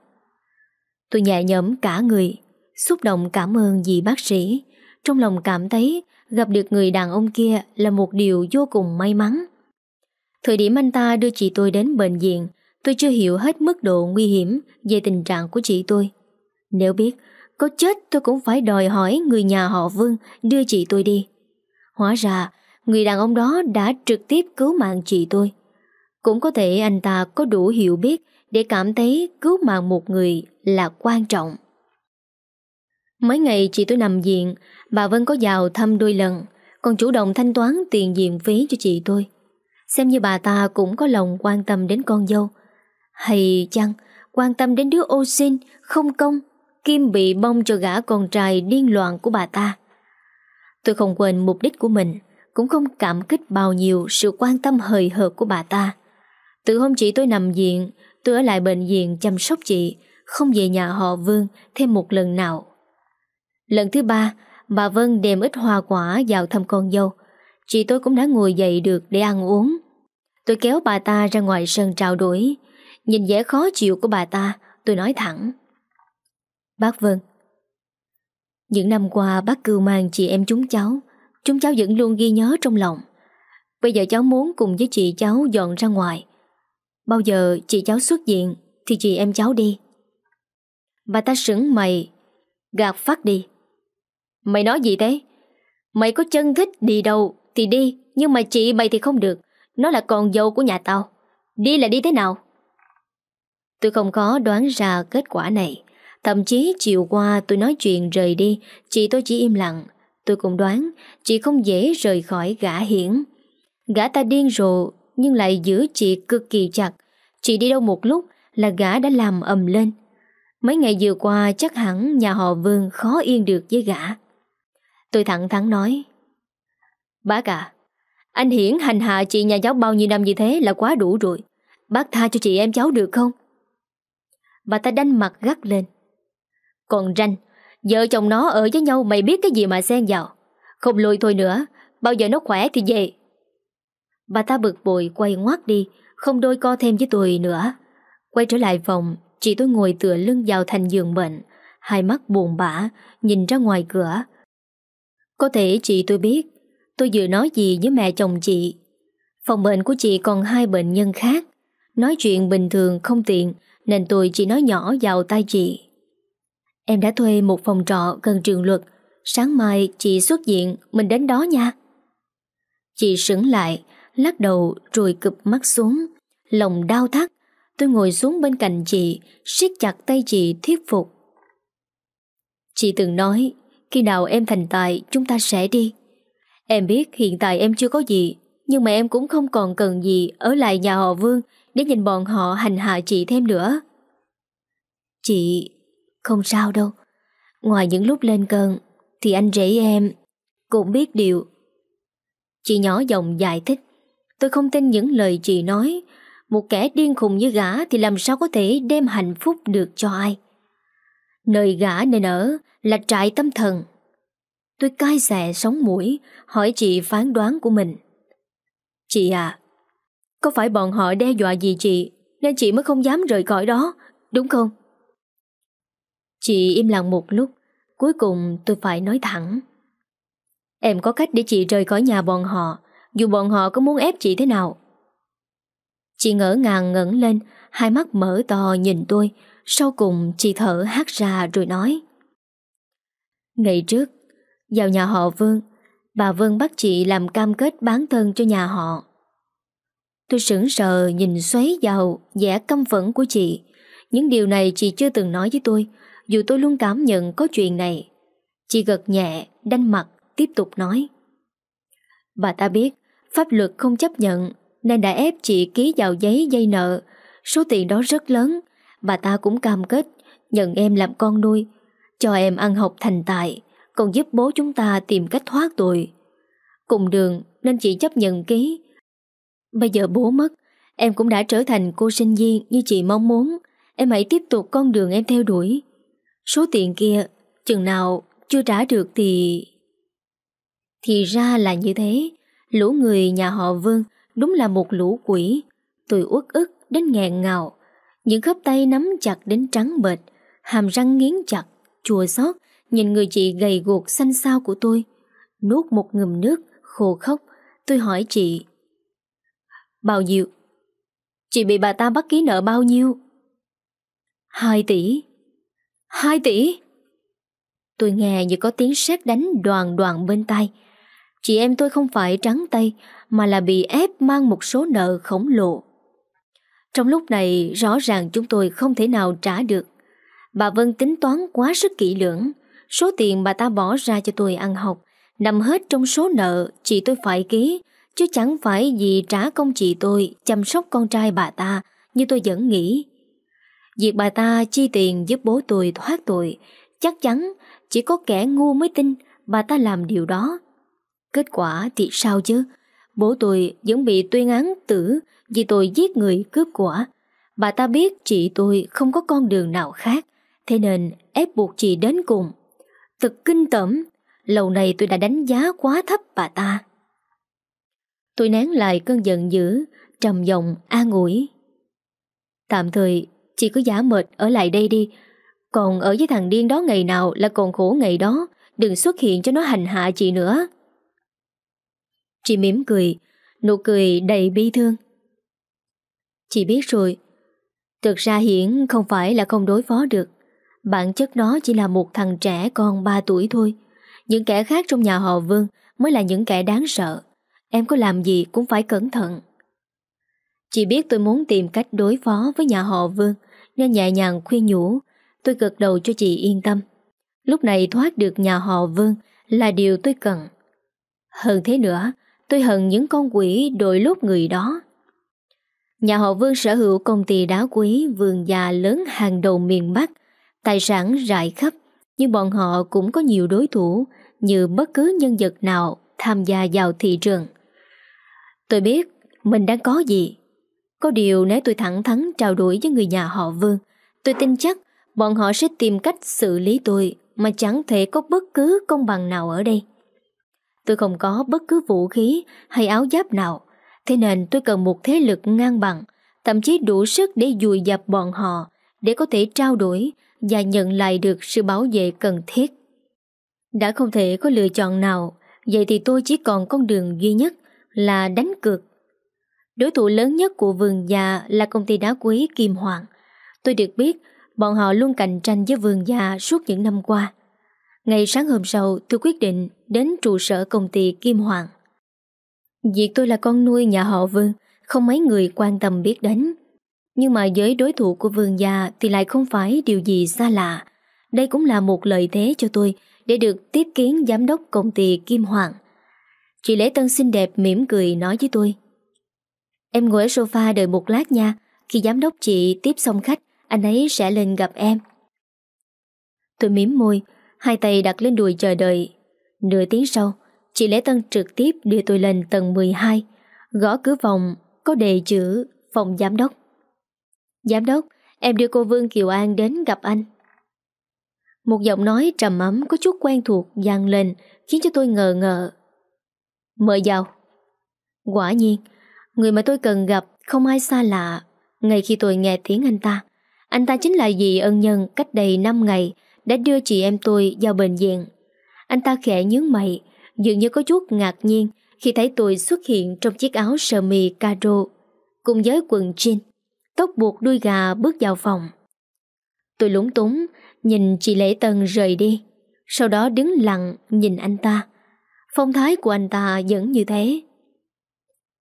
Tôi nhẹ nhõm cả người Xúc động cảm ơn dì bác sĩ Trong lòng cảm thấy Gặp được người đàn ông kia là một điều vô cùng may mắn Thời điểm anh ta đưa chị tôi đến bệnh viện Tôi chưa hiểu hết mức độ nguy hiểm Về tình trạng của chị tôi Nếu biết Có chết tôi cũng phải đòi hỏi người nhà họ Vương Đưa chị tôi đi Hóa ra Người đàn ông đó đã trực tiếp cứu mạng chị tôi Cũng có thể anh ta có đủ hiểu biết Để cảm thấy cứu mạng một người là quan trọng Mấy ngày chị tôi nằm viện, bà Vân có vào thăm đôi lần, còn chủ động thanh toán tiền viện phí cho chị tôi. Xem như bà ta cũng có lòng quan tâm đến con dâu. Hay chăng, quan tâm đến đứa ô xin, không công, kim bị bông cho gã con trai điên loạn của bà ta. Tôi không quên mục đích của mình, cũng không cảm kích bao nhiêu sự quan tâm hời hợt của bà ta. Từ hôm chị tôi nằm viện, tôi ở lại bệnh viện chăm sóc chị, không về nhà họ Vương thêm một lần nào. Lần thứ ba, bà Vân đem ít hoa quả vào thăm con dâu. Chị tôi cũng đã ngồi dậy được để ăn uống. Tôi kéo bà ta ra ngoài sân trao đổi. Nhìn vẻ khó chịu của bà ta, tôi nói thẳng. Bác Vân Những năm qua bác cưu mang chị em chúng cháu, chúng cháu vẫn luôn ghi nhớ trong lòng. Bây giờ cháu muốn cùng với chị cháu dọn ra ngoài. Bao giờ chị cháu xuất diện thì chị em cháu đi. Bà ta sững mày, gạt phát đi. Mày nói gì thế? Mày có chân thích đi đâu thì đi, nhưng mà chị mày thì không được. Nó là con dâu của nhà tao. Đi là đi thế nào? Tôi không có đoán ra kết quả này. Thậm chí chiều qua tôi nói chuyện rời đi, chị tôi chỉ im lặng. Tôi cũng đoán chị không dễ rời khỏi gã hiển. Gã ta điên rồ nhưng lại giữ chị cực kỳ chặt. Chị đi đâu một lúc là gã đã làm ầm lên. Mấy ngày vừa qua chắc hẳn nhà họ Vương khó yên được với gã. Tôi thẳng thắn nói Bác à Anh Hiển hành hạ chị nhà giáo bao nhiêu năm như thế là quá đủ rồi Bác tha cho chị em cháu được không Bà ta đánh mặt gắt lên Còn ranh Vợ chồng nó ở với nhau mày biết cái gì mà xen vào Không lùi thôi nữa Bao giờ nó khỏe thì về Bà ta bực bội quay ngoắt đi Không đôi co thêm với tôi nữa Quay trở lại phòng Chị tôi ngồi tựa lưng vào thành giường bệnh Hai mắt buồn bã Nhìn ra ngoài cửa có thể chị tôi biết Tôi vừa nói gì với mẹ chồng chị Phòng bệnh của chị còn hai bệnh nhân khác Nói chuyện bình thường không tiện Nên tôi chỉ nói nhỏ vào tay chị Em đã thuê một phòng trọ gần trường luật Sáng mai chị xuất diện Mình đến đó nha Chị sững lại Lắc đầu rồi cụp mắt xuống Lòng đau thắt Tôi ngồi xuống bên cạnh chị siết chặt tay chị thuyết phục Chị từng nói khi nào em thành tài chúng ta sẽ đi Em biết hiện tại em chưa có gì Nhưng mà em cũng không còn cần gì Ở lại nhà họ Vương Để nhìn bọn họ hành hạ chị thêm nữa Chị Không sao đâu Ngoài những lúc lên cơn Thì anh rể em Cũng biết điều Chị nhỏ giọng giải thích Tôi không tin những lời chị nói Một kẻ điên khùng như gã Thì làm sao có thể đem hạnh phúc được cho ai Nơi gã nên ở là trại tâm thần. Tôi cai xè sống mũi, hỏi chị phán đoán của mình. Chị à, có phải bọn họ đe dọa gì chị, nên chị mới không dám rời khỏi đó, đúng không? Chị im lặng một lúc, cuối cùng tôi phải nói thẳng. Em có cách để chị rời khỏi nhà bọn họ, dù bọn họ có muốn ép chị thế nào. Chị ngỡ ngàng ngẩn lên, hai mắt mở to nhìn tôi, sau cùng chị thở hát ra rồi nói Ngày trước Vào nhà họ Vương Bà Vương bắt chị làm cam kết bán thân cho nhà họ Tôi sững sờ nhìn xoáy vào vẻ căm phẫn của chị Những điều này chị chưa từng nói với tôi Dù tôi luôn cảm nhận có chuyện này Chị gật nhẹ, đanh mặt, tiếp tục nói Bà ta biết pháp luật không chấp nhận Nên đã ép chị ký vào giấy dây nợ Số tiền đó rất lớn Bà ta cũng cam kết Nhận em làm con nuôi Cho em ăn học thành tài Còn giúp bố chúng ta tìm cách thoát tội Cùng đường nên chị chấp nhận ký Bây giờ bố mất Em cũng đã trở thành cô sinh viên Như chị mong muốn Em hãy tiếp tục con đường em theo đuổi Số tiền kia Chừng nào chưa trả được thì Thì ra là như thế Lũ người nhà họ Vương Đúng là một lũ quỷ Tôi uất ức đến nghẹn ngào những khớp tay nắm chặt đến trắng bệt Hàm răng nghiến chặt Chùa xót Nhìn người chị gầy guộc xanh xao của tôi Nuốt một ngụm nước Khô khóc Tôi hỏi chị Bao nhiêu Chị bị bà ta bắt ký nợ bao nhiêu Hai tỷ Hai tỷ Tôi nghe như có tiếng sét đánh đoàn đoàn bên tai Chị em tôi không phải trắng tay Mà là bị ép mang một số nợ khổng lồ trong lúc này rõ ràng chúng tôi không thể nào trả được. Bà Vân tính toán quá sức kỹ lưỡng. Số tiền bà ta bỏ ra cho tôi ăn học nằm hết trong số nợ chị tôi phải ký chứ chẳng phải vì trả công chị tôi chăm sóc con trai bà ta như tôi vẫn nghĩ. Việc bà ta chi tiền giúp bố tôi thoát tội chắc chắn chỉ có kẻ ngu mới tin bà ta làm điều đó. Kết quả thì sao chứ? Bố tôi vẫn bị tuyên án tử vì tội giết người cướp của. Bà ta biết chị tôi không có con đường nào khác, thế nên ép buộc chị đến cùng. Thật kinh tởm, lâu này tôi đã đánh giá quá thấp bà ta. Tôi nén lại cơn giận dữ, trầm giọng an ủi. Tạm thời, chị cứ giả mệt ở lại đây đi. Còn ở với thằng điên đó ngày nào là còn khổ ngày đó, đừng xuất hiện cho nó hành hạ chị nữa. Chị mỉm cười, nụ cười đầy bi thương. Chị biết rồi Thực ra Hiển không phải là không đối phó được Bản chất nó chỉ là một thằng trẻ con 3 tuổi thôi Những kẻ khác trong nhà họ Vương Mới là những kẻ đáng sợ Em có làm gì cũng phải cẩn thận Chị biết tôi muốn tìm cách đối phó với nhà họ Vương Nên nhẹ nhàng khuyên nhủ Tôi gật đầu cho chị yên tâm Lúc này thoát được nhà họ Vương Là điều tôi cần Hơn thế nữa Tôi hận những con quỷ đội lốt người đó Nhà họ Vương sở hữu công ty đá quý vườn già lớn hàng đầu miền Bắc, tài sản rải khắp, nhưng bọn họ cũng có nhiều đối thủ như bất cứ nhân vật nào tham gia vào thị trường. Tôi biết mình đang có gì. Có điều nếu tôi thẳng thắn trao đổi với người nhà họ Vương, tôi tin chắc bọn họ sẽ tìm cách xử lý tôi mà chẳng thể có bất cứ công bằng nào ở đây. Tôi không có bất cứ vũ khí hay áo giáp nào, Thế nên tôi cần một thế lực ngang bằng, thậm chí đủ sức để dùi dập bọn họ, để có thể trao đổi và nhận lại được sự bảo vệ cần thiết. Đã không thể có lựa chọn nào, vậy thì tôi chỉ còn con đường duy nhất là đánh cược. Đối thủ lớn nhất của vườn già là công ty đá quý Kim Hoàng. Tôi được biết bọn họ luôn cạnh tranh với vườn già suốt những năm qua. Ngày sáng hôm sau, tôi quyết định đến trụ sở công ty Kim Hoàng. Việc tôi là con nuôi nhà họ Vương Không mấy người quan tâm biết đến Nhưng mà với đối thủ của Vương gia Thì lại không phải điều gì xa lạ Đây cũng là một lợi thế cho tôi Để được tiếp kiến giám đốc công ty Kim Hoàng Chị Lễ Tân xinh đẹp mỉm cười nói với tôi Em ngồi ở sofa đợi một lát nha Khi giám đốc chị tiếp xong khách Anh ấy sẽ lên gặp em Tôi mím môi Hai tay đặt lên đùi chờ đợi Nửa tiếng sau Chị Lễ Tân trực tiếp đưa tôi lên tầng 12, gõ cửa phòng có đề chữ phòng giám đốc. Giám đốc, em đưa cô Vương Kiều An đến gặp anh. Một giọng nói trầm ấm có chút quen thuộc vang lên khiến cho tôi ngờ ngợ. Mời vào. Quả nhiên, người mà tôi cần gặp không ai xa lạ. Ngay khi tôi nghe tiếng anh ta, anh ta chính là dì ân nhân cách đây 5 ngày đã đưa chị em tôi vào bệnh viện. Anh ta khẽ nhướng mày, dường như có chút ngạc nhiên khi thấy tôi xuất hiện trong chiếc áo sơ mi caro cùng với quần jean, tóc buộc đuôi gà bước vào phòng. Tôi lúng túng nhìn chị Lễ Tân rời đi, sau đó đứng lặng nhìn anh ta. Phong thái của anh ta vẫn như thế.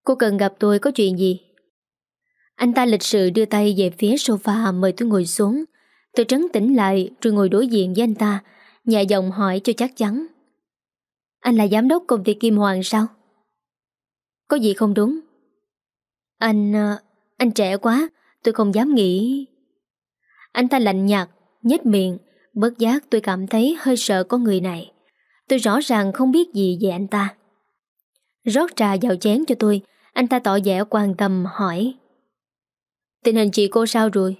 Cô cần gặp tôi có chuyện gì? Anh ta lịch sự đưa tay về phía sofa mời tôi ngồi xuống. Tôi trấn tĩnh lại rồi ngồi đối diện với anh ta, nhẹ giọng hỏi cho chắc chắn. Anh là giám đốc công ty Kim Hoàng sao? Có gì không đúng? Anh... Ờ, anh trẻ quá, tôi không dám nghĩ... Anh ta lạnh nhạt, nhếch miệng, bất giác tôi cảm thấy hơi sợ con người này. Tôi rõ ràng không biết gì về anh ta. Rót trà vào chén cho tôi, anh ta tỏ vẻ quan tâm hỏi. Tình hình chị cô sao rồi?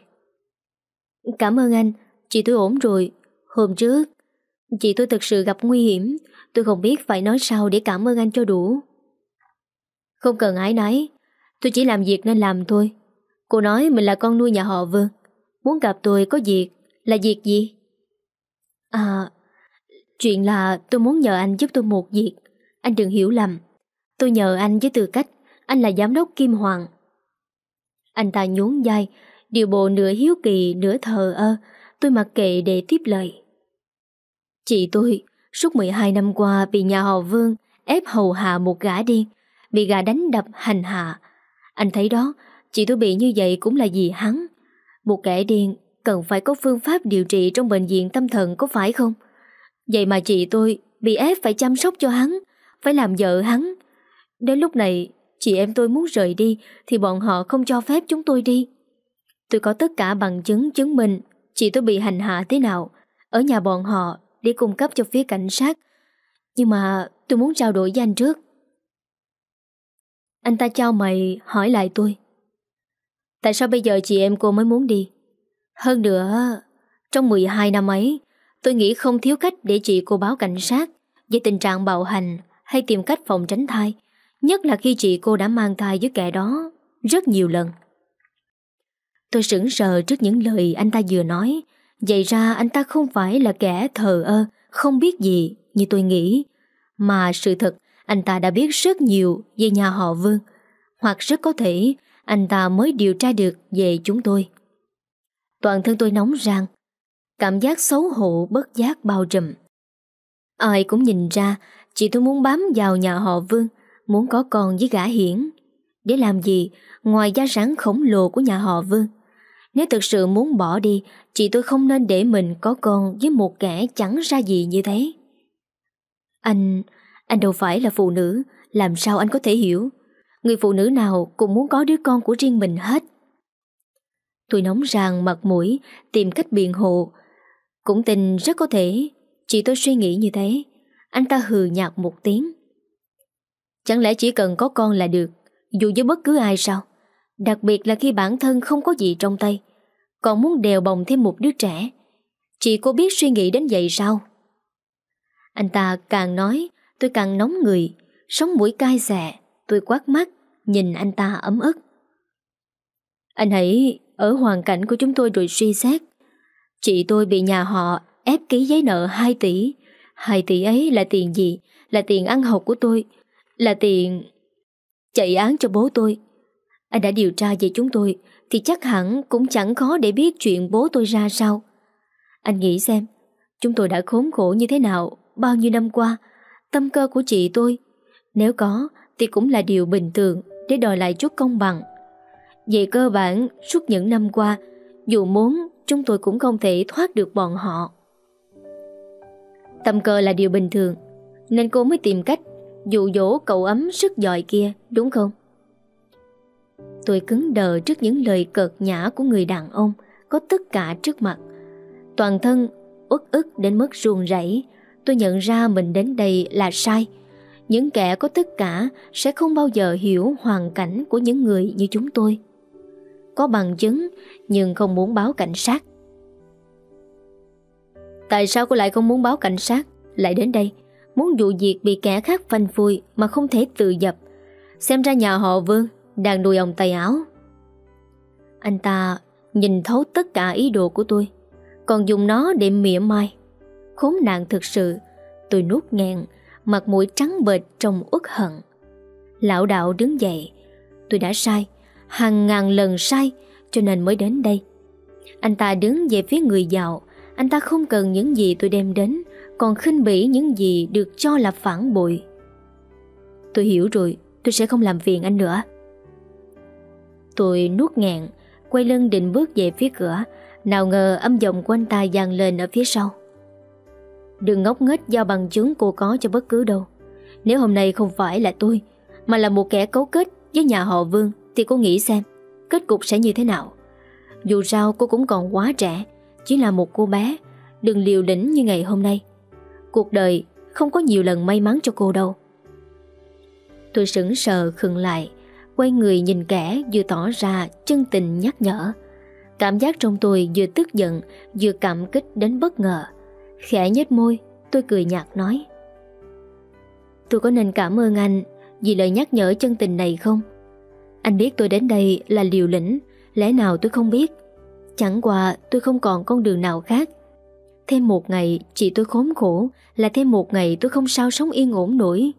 Cảm ơn anh, chị tôi ổn rồi. Hôm trước Chị tôi thực sự gặp nguy hiểm Tôi không biết phải nói sao để cảm ơn anh cho đủ Không cần ái nấy Tôi chỉ làm việc nên làm thôi Cô nói mình là con nuôi nhà họ Vương Muốn gặp tôi có việc Là việc gì? À Chuyện là tôi muốn nhờ anh giúp tôi một việc Anh đừng hiểu lầm Tôi nhờ anh với tư cách Anh là giám đốc Kim Hoàng Anh ta nhún vai Điều bộ nửa hiếu kỳ nửa thờ ơ Tôi mặc kệ để tiếp lời Chị tôi suốt 12 năm qua bị nhà họ Vương ép hầu hạ một gã điên, bị gã đánh đập hành hạ. Anh thấy đó, chị tôi bị như vậy cũng là vì hắn. Một kẻ điên cần phải có phương pháp điều trị trong bệnh viện tâm thần có phải không? Vậy mà chị tôi bị ép phải chăm sóc cho hắn, phải làm vợ hắn. Đến lúc này, chị em tôi muốn rời đi thì bọn họ không cho phép chúng tôi đi. Tôi có tất cả bằng chứng chứng minh chị tôi bị hành hạ thế nào. Ở nhà bọn họ để cung cấp cho phía cảnh sát. Nhưng mà tôi muốn trao đổi với anh trước. Anh ta trao mày hỏi lại tôi. Tại sao bây giờ chị em cô mới muốn đi? Hơn nữa, trong 12 năm ấy, tôi nghĩ không thiếu cách để chị cô báo cảnh sát về tình trạng bạo hành hay tìm cách phòng tránh thai, nhất là khi chị cô đã mang thai với kẻ đó rất nhiều lần. Tôi sững sờ trước những lời anh ta vừa nói, Vậy ra anh ta không phải là kẻ thờ ơ, không biết gì như tôi nghĩ. Mà sự thật, anh ta đã biết rất nhiều về nhà họ Vương. Hoặc rất có thể, anh ta mới điều tra được về chúng tôi. Toàn thân tôi nóng rang. Cảm giác xấu hổ bất giác bao trùm. Ai cũng nhìn ra, chị tôi muốn bám vào nhà họ Vương, muốn có con với gã hiển. Để làm gì ngoài gia sản khổng lồ của nhà họ Vương? Nếu thực sự muốn bỏ đi, chị tôi không nên để mình có con với một kẻ chẳng ra gì như thế. Anh, anh đâu phải là phụ nữ, làm sao anh có thể hiểu? Người phụ nữ nào cũng muốn có đứa con của riêng mình hết. Tôi nóng ràng mặt mũi, tìm cách biện hộ. Cũng tình rất có thể, chị tôi suy nghĩ như thế. Anh ta hừ nhạt một tiếng. Chẳng lẽ chỉ cần có con là được, dù với bất cứ ai sao? đặc biệt là khi bản thân không có gì trong tay, còn muốn đèo bồng thêm một đứa trẻ. Chị cô biết suy nghĩ đến vậy sao? Anh ta càng nói, tôi càng nóng người, sống mũi cay xè, tôi quát mắt, nhìn anh ta ấm ức. Anh hãy ở hoàn cảnh của chúng tôi rồi suy xét. Chị tôi bị nhà họ ép ký giấy nợ 2 tỷ. 2 tỷ ấy là tiền gì? Là tiền ăn học của tôi. Là tiền chạy án cho bố tôi. Anh đã điều tra về chúng tôi Thì chắc hẳn cũng chẳng khó để biết chuyện bố tôi ra sao Anh nghĩ xem Chúng tôi đã khốn khổ như thế nào Bao nhiêu năm qua Tâm cơ của chị tôi Nếu có thì cũng là điều bình thường Để đòi lại chút công bằng Về cơ bản suốt những năm qua Dù muốn chúng tôi cũng không thể thoát được bọn họ Tâm cơ là điều bình thường Nên cô mới tìm cách dụ dỗ cậu ấm sức giỏi kia đúng không? Tôi cứng đờ trước những lời cợt nhã của người đàn ông Có tất cả trước mặt Toàn thân uất ức đến mức run rẩy Tôi nhận ra mình đến đây là sai Những kẻ có tất cả Sẽ không bao giờ hiểu hoàn cảnh của những người như chúng tôi Có bằng chứng Nhưng không muốn báo cảnh sát Tại sao cô lại không muốn báo cảnh sát Lại đến đây Muốn vụ việc bị kẻ khác phanh phui Mà không thể tự dập Xem ra nhà họ Vương đang đuôi ông tay áo Anh ta nhìn thấu tất cả ý đồ của tôi Còn dùng nó để mỉa mai Khốn nạn thực sự Tôi nuốt ngẹn Mặt mũi trắng bệch trong uất hận Lão đạo đứng dậy Tôi đã sai Hàng ngàn lần sai Cho nên mới đến đây Anh ta đứng về phía người giàu Anh ta không cần những gì tôi đem đến Còn khinh bỉ những gì được cho là phản bội Tôi hiểu rồi Tôi sẽ không làm phiền anh nữa Tôi nuốt ngẹn, quay lưng định bước về phía cửa, nào ngờ âm giọng của anh ta dàn lên ở phía sau. Đừng ngốc nghếch giao bằng chứng cô có cho bất cứ đâu. Nếu hôm nay không phải là tôi, mà là một kẻ cấu kết với nhà họ Vương thì cô nghĩ xem kết cục sẽ như thế nào. Dù sao cô cũng còn quá trẻ, chỉ là một cô bé, đừng liều lĩnh như ngày hôm nay. Cuộc đời không có nhiều lần may mắn cho cô đâu. Tôi sững sờ khựng lại quay người nhìn kẻ vừa tỏ ra chân tình nhắc nhở. Cảm giác trong tôi vừa tức giận, vừa cảm kích đến bất ngờ. Khẽ nhếch môi, tôi cười nhạt nói. Tôi có nên cảm ơn anh vì lời nhắc nhở chân tình này không? Anh biết tôi đến đây là liều lĩnh, lẽ nào tôi không biết. Chẳng qua tôi không còn con đường nào khác. Thêm một ngày chị tôi khốn khổ là thêm một ngày tôi không sao sống yên ổn nổi.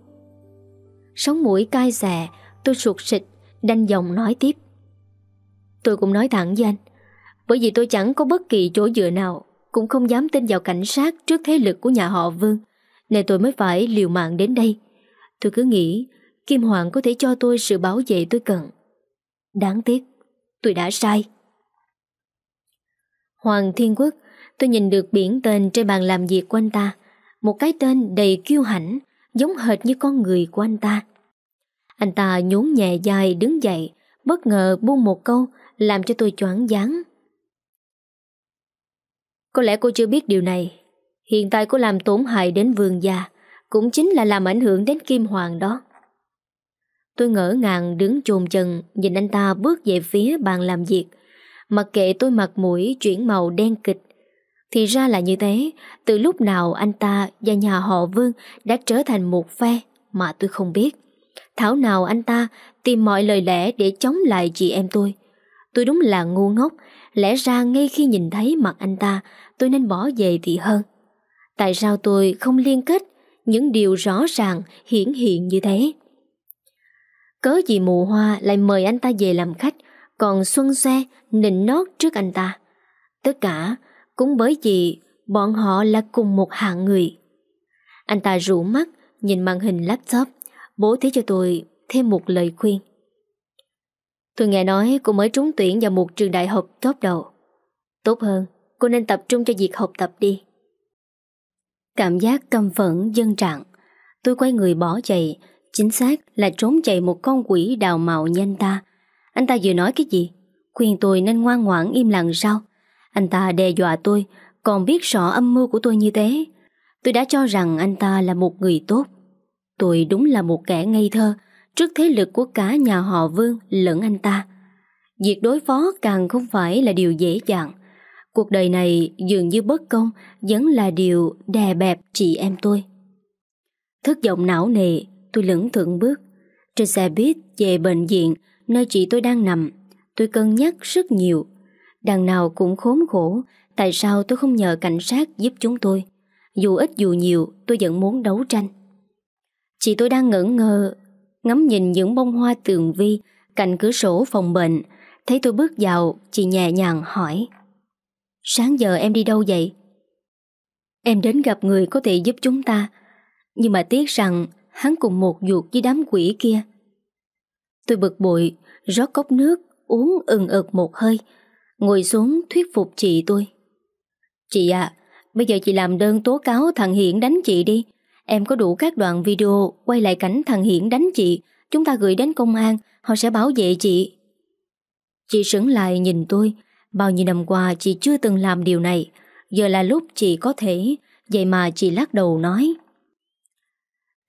Sống mũi cay xè, Tôi sụt sịch Đanh giọng nói tiếp Tôi cũng nói thẳng với anh Bởi vì tôi chẳng có bất kỳ chỗ dựa nào Cũng không dám tin vào cảnh sát Trước thế lực của nhà họ Vương Nên tôi mới phải liều mạng đến đây Tôi cứ nghĩ Kim Hoàng có thể cho tôi sự bảo vệ tôi cần Đáng tiếc Tôi đã sai Hoàng Thiên Quốc Tôi nhìn được biển tên trên bàn làm việc của anh ta Một cái tên đầy kiêu hãnh Giống hệt như con người của anh ta anh ta nhún nhẹ dài đứng dậy, bất ngờ buông một câu làm cho tôi choáng váng. Có lẽ cô chưa biết điều này, hiện tại cô làm tổn hại đến vườn già, cũng chính là làm ảnh hưởng đến Kim Hoàng đó. Tôi ngỡ ngàng đứng chồm chân nhìn anh ta bước về phía bàn làm việc, mặc kệ tôi mặt mũi chuyển màu đen kịch. Thì ra là như thế, từ lúc nào anh ta và nhà họ Vương đã trở thành một phe mà tôi không biết. Thảo nào anh ta tìm mọi lời lẽ để chống lại chị em tôi. Tôi đúng là ngu ngốc, lẽ ra ngay khi nhìn thấy mặt anh ta, tôi nên bỏ về thì hơn. Tại sao tôi không liên kết những điều rõ ràng, hiển hiện như thế? Cớ gì mù hoa lại mời anh ta về làm khách, còn xuân xe nịnh nót trước anh ta. Tất cả cũng bởi vì bọn họ là cùng một hạng người. Anh ta rủ mắt, nhìn màn hình laptop bố thí cho tôi thêm một lời khuyên. Tôi nghe nói cô mới trúng tuyển vào một trường đại học tốt đầu. Tốt hơn, cô nên tập trung cho việc học tập đi. Cảm giác căm phẫn dân trạng. Tôi quay người bỏ chạy, chính xác là trốn chạy một con quỷ đào mạo như anh ta. Anh ta vừa nói cái gì? Khuyên tôi nên ngoan ngoãn im lặng sao? Anh ta đe dọa tôi, còn biết rõ âm mưu của tôi như thế. Tôi đã cho rằng anh ta là một người tốt. Tôi đúng là một kẻ ngây thơ trước thế lực của cả nhà họ Vương lẫn anh ta. Việc đối phó càng không phải là điều dễ dàng. Cuộc đời này dường như bất công vẫn là điều đè bẹp chị em tôi. Thất vọng não nề, tôi lững thượng bước. Trên xe buýt về bệnh viện nơi chị tôi đang nằm, tôi cân nhắc rất nhiều. Đằng nào cũng khốn khổ, tại sao tôi không nhờ cảnh sát giúp chúng tôi. Dù ít dù nhiều, tôi vẫn muốn đấu tranh. Chị tôi đang ngỡ ngơ Ngắm nhìn những bông hoa tường vi Cạnh cửa sổ phòng bệnh Thấy tôi bước vào Chị nhẹ nhàng hỏi Sáng giờ em đi đâu vậy? Em đến gặp người có thể giúp chúng ta Nhưng mà tiếc rằng Hắn cùng một ruột với đám quỷ kia Tôi bực bội Rót cốc nước Uống ừng ực một hơi Ngồi xuống thuyết phục chị tôi Chị ạ Bây giờ chị làm đơn tố cáo thằng Hiển đánh chị đi Em có đủ các đoạn video quay lại cảnh thằng Hiển đánh chị, chúng ta gửi đến công an, họ sẽ bảo vệ chị. Chị sững lại nhìn tôi, bao nhiêu năm qua chị chưa từng làm điều này, giờ là lúc chị có thể, vậy mà chị lắc đầu nói.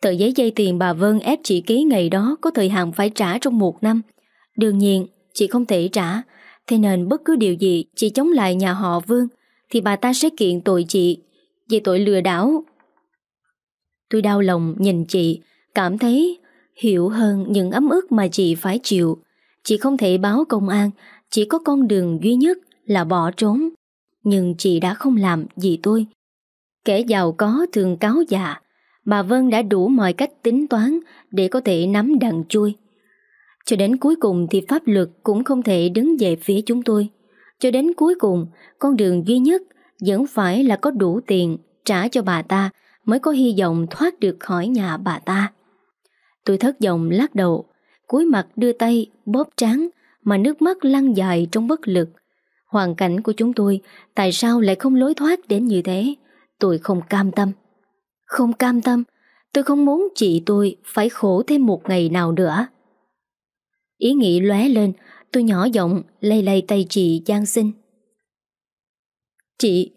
Tờ giấy dây tiền bà Vân ép chị ký ngày đó có thời hạn phải trả trong một năm. Đương nhiên, chị không thể trả, thế nên bất cứ điều gì chị chống lại nhà họ Vương thì bà ta sẽ kiện tội chị về tội lừa đảo Tôi đau lòng nhìn chị, cảm thấy hiểu hơn những ấm ức mà chị phải chịu. Chị không thể báo công an, chỉ có con đường duy nhất là bỏ trốn. Nhưng chị đã không làm gì tôi. Kẻ giàu có thường cáo già, bà Vân đã đủ mọi cách tính toán để có thể nắm đằng chui. Cho đến cuối cùng thì pháp luật cũng không thể đứng về phía chúng tôi. Cho đến cuối cùng, con đường duy nhất vẫn phải là có đủ tiền trả cho bà ta mới có hy vọng thoát được khỏi nhà bà ta. Tôi thất vọng lắc đầu, cúi mặt đưa tay bóp trán mà nước mắt lăn dài trong bất lực. Hoàn cảnh của chúng tôi tại sao lại không lối thoát đến như thế? Tôi không cam tâm. Không cam tâm, tôi không muốn chị tôi phải khổ thêm một ngày nào nữa. Ý nghĩ lóe lên, tôi nhỏ giọng lay lay tay chị Giang Sinh. Chị,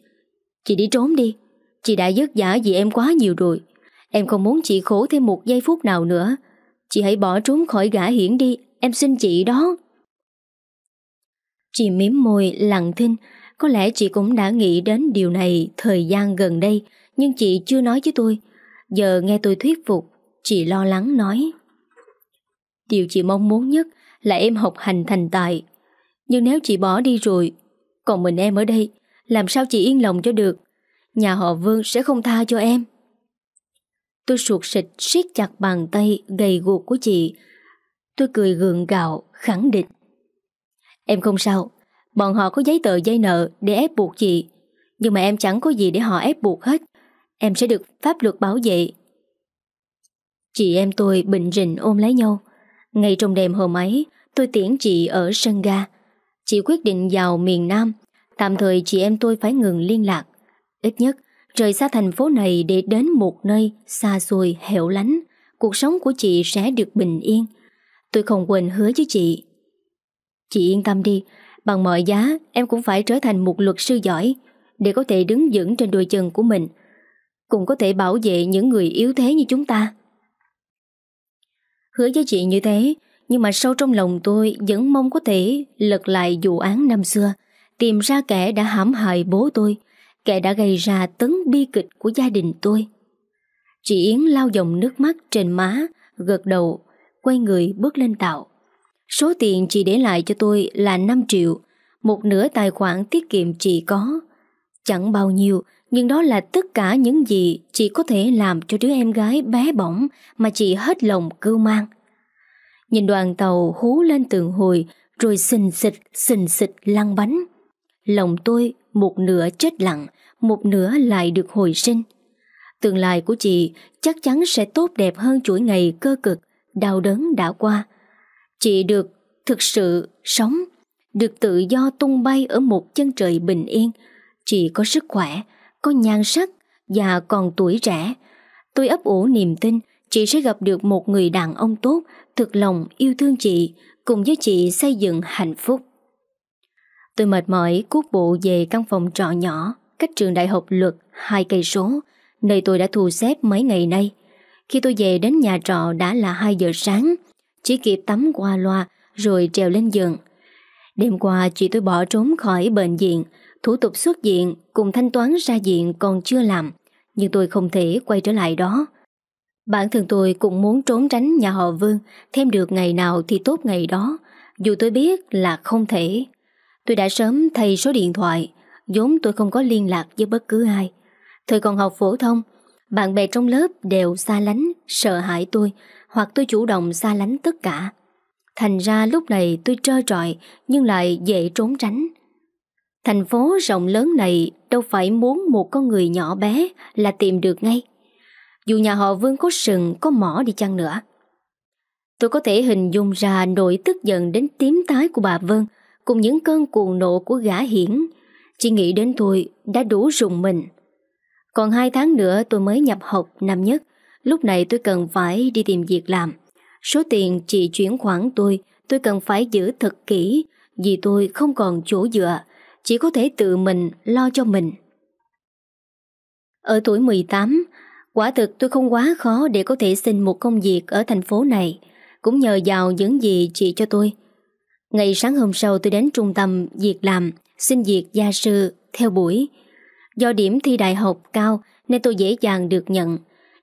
chị đi trốn đi, Chị đã dứt vả vì em quá nhiều rồi Em không muốn chị khổ thêm một giây phút nào nữa Chị hãy bỏ trốn khỏi gã hiển đi Em xin chị đó Chị mím môi lặng thinh Có lẽ chị cũng đã nghĩ đến điều này Thời gian gần đây Nhưng chị chưa nói với tôi Giờ nghe tôi thuyết phục Chị lo lắng nói Điều chị mong muốn nhất Là em học hành thành tài Nhưng nếu chị bỏ đi rồi Còn mình em ở đây Làm sao chị yên lòng cho được Nhà họ Vương sẽ không tha cho em Tôi suột sịch siết chặt bàn tay gầy guộc của chị Tôi cười gượng gạo khẳng định Em không sao Bọn họ có giấy tờ dây nợ để ép buộc chị Nhưng mà em chẳng có gì để họ ép buộc hết Em sẽ được pháp luật bảo vệ Chị em tôi bình rình ôm lấy nhau Ngay trong đêm hôm ấy Tôi tiễn chị ở sân ga Chị quyết định vào miền Nam Tạm thời chị em tôi phải ngừng liên lạc Ít nhất, rời xa thành phố này để đến một nơi xa xôi, hẻo lánh, cuộc sống của chị sẽ được bình yên. Tôi không quên hứa với chị. Chị yên tâm đi, bằng mọi giá em cũng phải trở thành một luật sư giỏi để có thể đứng vững trên đôi chân của mình, cũng có thể bảo vệ những người yếu thế như chúng ta. Hứa với chị như thế, nhưng mà sâu trong lòng tôi vẫn mong có thể lật lại vụ án năm xưa, tìm ra kẻ đã hãm hại bố tôi, kẻ đã gây ra tấn bi kịch của gia đình tôi. Chị Yến lau dòng nước mắt trên má, gật đầu, quay người bước lên tàu. Số tiền chị để lại cho tôi là 5 triệu, một nửa tài khoản tiết kiệm chị có. Chẳng bao nhiêu, nhưng đó là tất cả những gì chị có thể làm cho đứa em gái bé bỏng mà chị hết lòng cưu mang. Nhìn đoàn tàu hú lên tường hồi rồi xình xịch xình xịch lăn bánh. Lòng tôi một nửa chết lặng, một nửa lại được hồi sinh. Tương lai của chị chắc chắn sẽ tốt đẹp hơn chuỗi ngày cơ cực, đau đớn đã qua. Chị được thực sự sống, được tự do tung bay ở một chân trời bình yên. Chị có sức khỏe, có nhan sắc và còn tuổi trẻ. Tôi ấp ủ niềm tin chị sẽ gặp được một người đàn ông tốt, thực lòng yêu thương chị, cùng với chị xây dựng hạnh phúc. Tôi mệt mỏi cuốc bộ về căn phòng trọ nhỏ cách trường đại học luật hai cây số, nơi tôi đã thu xếp mấy ngày nay. Khi tôi về đến nhà trọ đã là hai giờ sáng, chỉ kịp tắm qua loa rồi trèo lên giường. Đêm qua chị tôi bỏ trốn khỏi bệnh viện, thủ tục xuất viện cùng thanh toán ra viện còn chưa làm, nhưng tôi không thể quay trở lại đó. Bản thân tôi cũng muốn trốn tránh nhà họ Vương, thêm được ngày nào thì tốt ngày đó, dù tôi biết là không thể. Tôi đã sớm thay số điện thoại, vốn tôi không có liên lạc với bất cứ ai. Thời còn học phổ thông, bạn bè trong lớp đều xa lánh, sợ hãi tôi, hoặc tôi chủ động xa lánh tất cả. Thành ra lúc này tôi trơ trọi nhưng lại dễ trốn tránh. Thành phố rộng lớn này đâu phải muốn một con người nhỏ bé là tìm được ngay. Dù nhà họ Vương có sừng, có mỏ đi chăng nữa. Tôi có thể hình dung ra nỗi tức giận đến tím tái của bà Vân cùng những cơn cuồng nộ của gã hiển chỉ nghĩ đến tôi đã đủ rùng mình. Còn hai tháng nữa tôi mới nhập học năm nhất. Lúc này tôi cần phải đi tìm việc làm. Số tiền chị chuyển khoản tôi, tôi cần phải giữ thật kỹ vì tôi không còn chỗ dựa, chỉ có thể tự mình lo cho mình. Ở tuổi 18, quả thực tôi không quá khó để có thể xin một công việc ở thành phố này, cũng nhờ vào những gì chị cho tôi. Ngày sáng hôm sau tôi đến trung tâm việc làm xin việc gia sư theo buổi. Do điểm thi đại học cao nên tôi dễ dàng được nhận.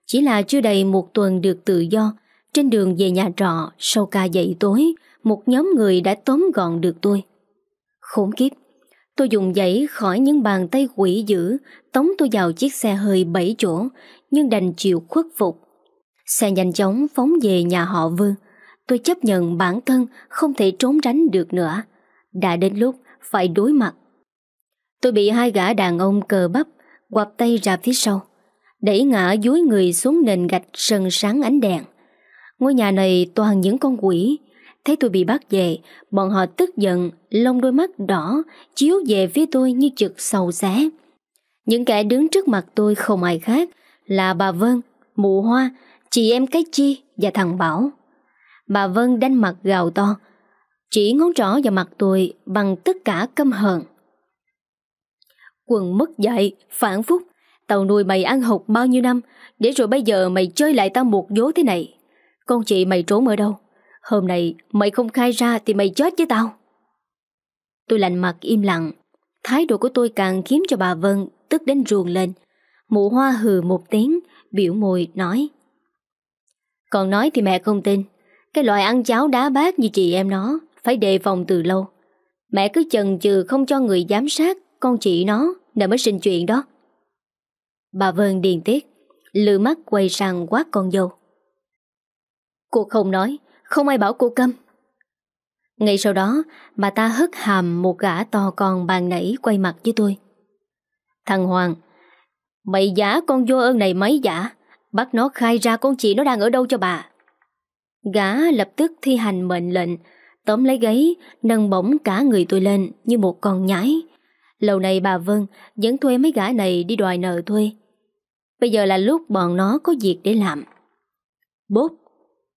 Chỉ là chưa đầy một tuần được tự do, trên đường về nhà trọ sau ca dậy tối, một nhóm người đã tóm gọn được tôi. Khốn kiếp, tôi dùng giấy khỏi những bàn tay quỷ dữ, tống tôi vào chiếc xe hơi 7 chỗ, nhưng đành chịu khuất phục. Xe nhanh chóng phóng về nhà họ Vương. Tôi chấp nhận bản thân không thể trốn tránh được nữa. Đã đến lúc phải đối mặt. Tôi bị hai gã đàn ông cờ bắp quặp tay ra phía sau, đẩy ngã dúi người xuống nền gạch sần sáng ánh đèn. Ngôi nhà này toàn những con quỷ, thấy tôi bị bắt về, bọn họ tức giận, lông đôi mắt đỏ, chiếu về phía tôi như chực sầu xé. Những kẻ đứng trước mặt tôi không ai khác là bà Vân, mụ hoa, chị em cái chi và thằng Bảo. Bà Vân đánh mặt gào to, chỉ ngón trỏ vào mặt tôi bằng tất cả căm hờn. Quần mất dạy, phản phúc. Tàu nuôi mày ăn học bao nhiêu năm, để rồi bây giờ mày chơi lại tao một vố thế này. Con chị mày trốn ở đâu? Hôm nay mày không khai ra thì mày chết với tao. Tôi lạnh mặt im lặng. Thái độ của tôi càng khiến cho bà Vân tức đến ruồng lên. Mụ hoa hừ một tiếng, biểu môi nói. Còn nói thì mẹ không tin. Cái loại ăn cháo đá bát như chị em nó phải đề phòng từ lâu. Mẹ cứ chần chừ không cho người giám sát con chị nó đã mới sinh chuyện đó. Bà Vân điền tiết, lừa mắt quay sang quát con dâu. Cô không nói, không ai bảo cô câm. Ngay sau đó, bà ta hất hàm một gã to con bàn nãy quay mặt với tôi. Thằng Hoàng, mày giả con vô ơn này mấy giả, bắt nó khai ra con chị nó đang ở đâu cho bà. Gã lập tức thi hành mệnh lệnh tóm lấy gáy, nâng bổng cả người tôi lên như một con nhái. Lâu nay bà Vân vẫn thuê mấy gã này đi đòi nợ thuê. Bây giờ là lúc bọn nó có việc để làm. Bốp,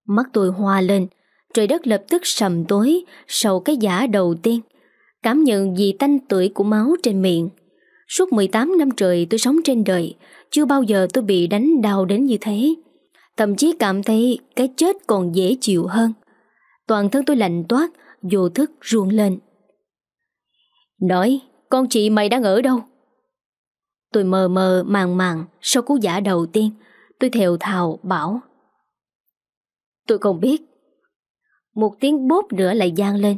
mắt tôi hoa lên, trời đất lập tức sầm tối sau cái giả đầu tiên. Cảm nhận vì tanh tuổi của máu trên miệng. Suốt 18 năm trời tôi sống trên đời, chưa bao giờ tôi bị đánh đau đến như thế. Thậm chí cảm thấy cái chết còn dễ chịu hơn. Toàn thân tôi lạnh toát, vô thức ruông lên. Nói, con chị mày đang ở đâu? Tôi mờ mờ màng màng sau cú giả đầu tiên, tôi thều thào bảo. Tôi không biết. Một tiếng bốp nữa lại gian lên.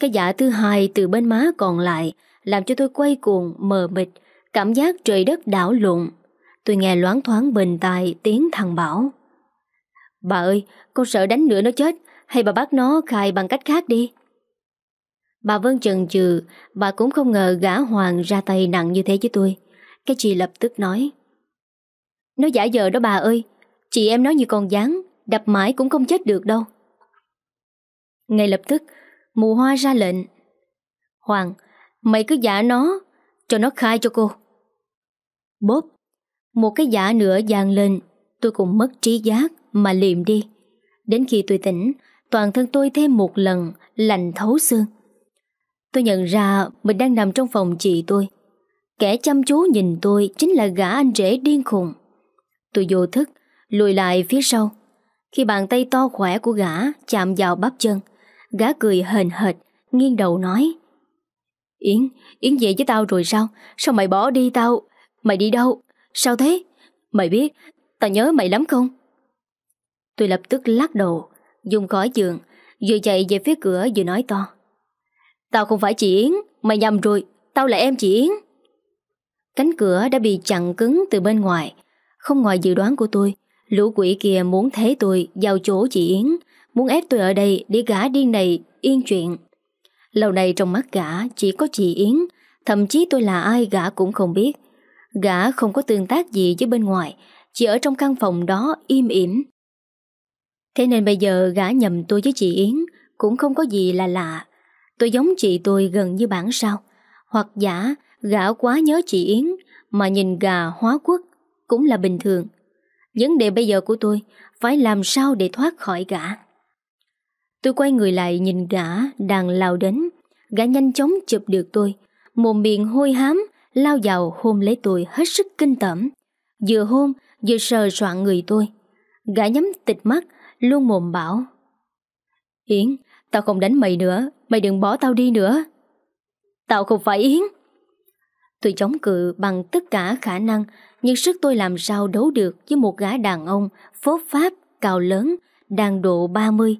Cái giả thứ hai từ bên má còn lại làm cho tôi quay cuồng mờ mịt, cảm giác trời đất đảo lộn. Tôi nghe loáng thoáng bình tài tiếng thằng Bảo. Bà ơi, con sợ đánh nữa nó chết, hay bà bắt nó khai bằng cách khác đi Bà Vân chần chừ Bà cũng không ngờ gã Hoàng ra tay nặng như thế với tôi Cái chị lập tức nói Nó giả vờ đó bà ơi Chị em nó như con gián Đập mãi cũng không chết được đâu Ngay lập tức Mù hoa ra lệnh Hoàng Mày cứ giả nó Cho nó khai cho cô Bốp Một cái giả nữa dàn lên Tôi cũng mất trí giác Mà liệm đi Đến khi tôi tỉnh toàn thân tôi thêm một lần lạnh thấu xương. Tôi nhận ra mình đang nằm trong phòng chị tôi. Kẻ chăm chú nhìn tôi chính là gã anh rể điên khùng. Tôi vô thức, lùi lại phía sau. Khi bàn tay to khỏe của gã chạm vào bắp chân, gã cười hền hệt, nghiêng đầu nói. Yến, Yến về với tao rồi sao? Sao mày bỏ đi tao? Mày đi đâu? Sao thế? Mày biết, tao nhớ mày lắm không? Tôi lập tức lắc đầu, Dung khỏi giường Vừa chạy về phía cửa vừa nói to Tao không phải chị Yến Mày nhầm rồi Tao là em chị Yến Cánh cửa đã bị chặn cứng từ bên ngoài Không ngoài dự đoán của tôi Lũ quỷ kia muốn thế tôi vào chỗ chị Yến Muốn ép tôi ở đây để gã điên này yên chuyện Lâu nay trong mắt gã chỉ có chị Yến Thậm chí tôi là ai gã cũng không biết Gã không có tương tác gì với bên ngoài Chỉ ở trong căn phòng đó im ỉm Thế nên bây giờ gã nhầm tôi với chị Yến cũng không có gì là lạ. Tôi giống chị tôi gần như bản sao. Hoặc giả gã quá nhớ chị Yến mà nhìn gà hóa quốc cũng là bình thường. Vấn đề bây giờ của tôi phải làm sao để thoát khỏi gã. Tôi quay người lại nhìn gã đang lao đến. Gã nhanh chóng chụp được tôi. Mồm miệng hôi hám lao vào hôn lấy tôi hết sức kinh tởm. Vừa hôn vừa sờ soạn người tôi. Gã nhắm tịch mắt Luôn mồm bảo Yến, tao không đánh mày nữa Mày đừng bỏ tao đi nữa Tao không phải Yến Tôi chống cự bằng tất cả khả năng Nhưng sức tôi làm sao đấu được Với một gã đàn ông Phốt pháp, cao lớn Đang độ 30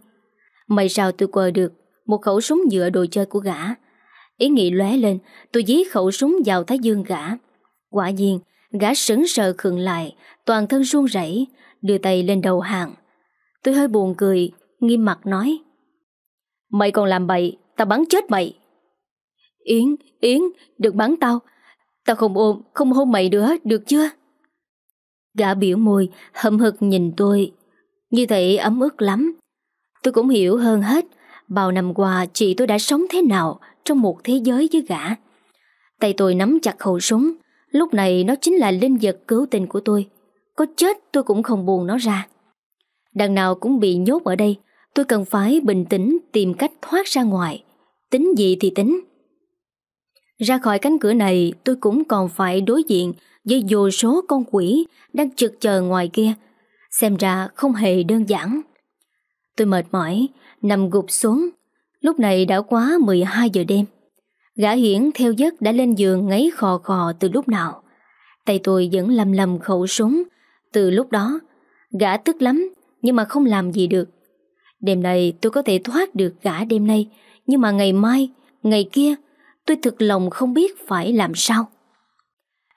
Mày sao tôi quờ được Một khẩu súng nhựa đồ chơi của gã Ý nghĩ lóe lên Tôi dí khẩu súng vào thái dương gã Quả nhiên Gã sững sờ khựng lại Toàn thân run rẩy Đưa tay lên đầu hàng Tôi hơi buồn cười, nghiêm mặt nói. Mày còn làm bậy, tao bắn chết mày. Yến, Yến, được bắn tao. Tao không ôm, không hôn mày nữa, được chưa? Gã biểu môi, hậm hực nhìn tôi. Như vậy ấm ức lắm. Tôi cũng hiểu hơn hết, bao năm qua chị tôi đã sống thế nào trong một thế giới với gã. Tay tôi nắm chặt khẩu súng, lúc này nó chính là linh vật cứu tình của tôi. Có chết tôi cũng không buồn nó ra. Đằng nào cũng bị nhốt ở đây Tôi cần phải bình tĩnh tìm cách thoát ra ngoài Tính gì thì tính Ra khỏi cánh cửa này Tôi cũng còn phải đối diện Với vô số con quỷ Đang trực chờ ngoài kia Xem ra không hề đơn giản Tôi mệt mỏi Nằm gục xuống Lúc này đã quá 12 giờ đêm Gã hiển theo giấc đã lên giường ngáy khò khò từ lúc nào Tay tôi vẫn lầm lầm khẩu súng Từ lúc đó Gã tức lắm nhưng mà không làm gì được. Đêm nay tôi có thể thoát được gã đêm nay, nhưng mà ngày mai, ngày kia, tôi thực lòng không biết phải làm sao.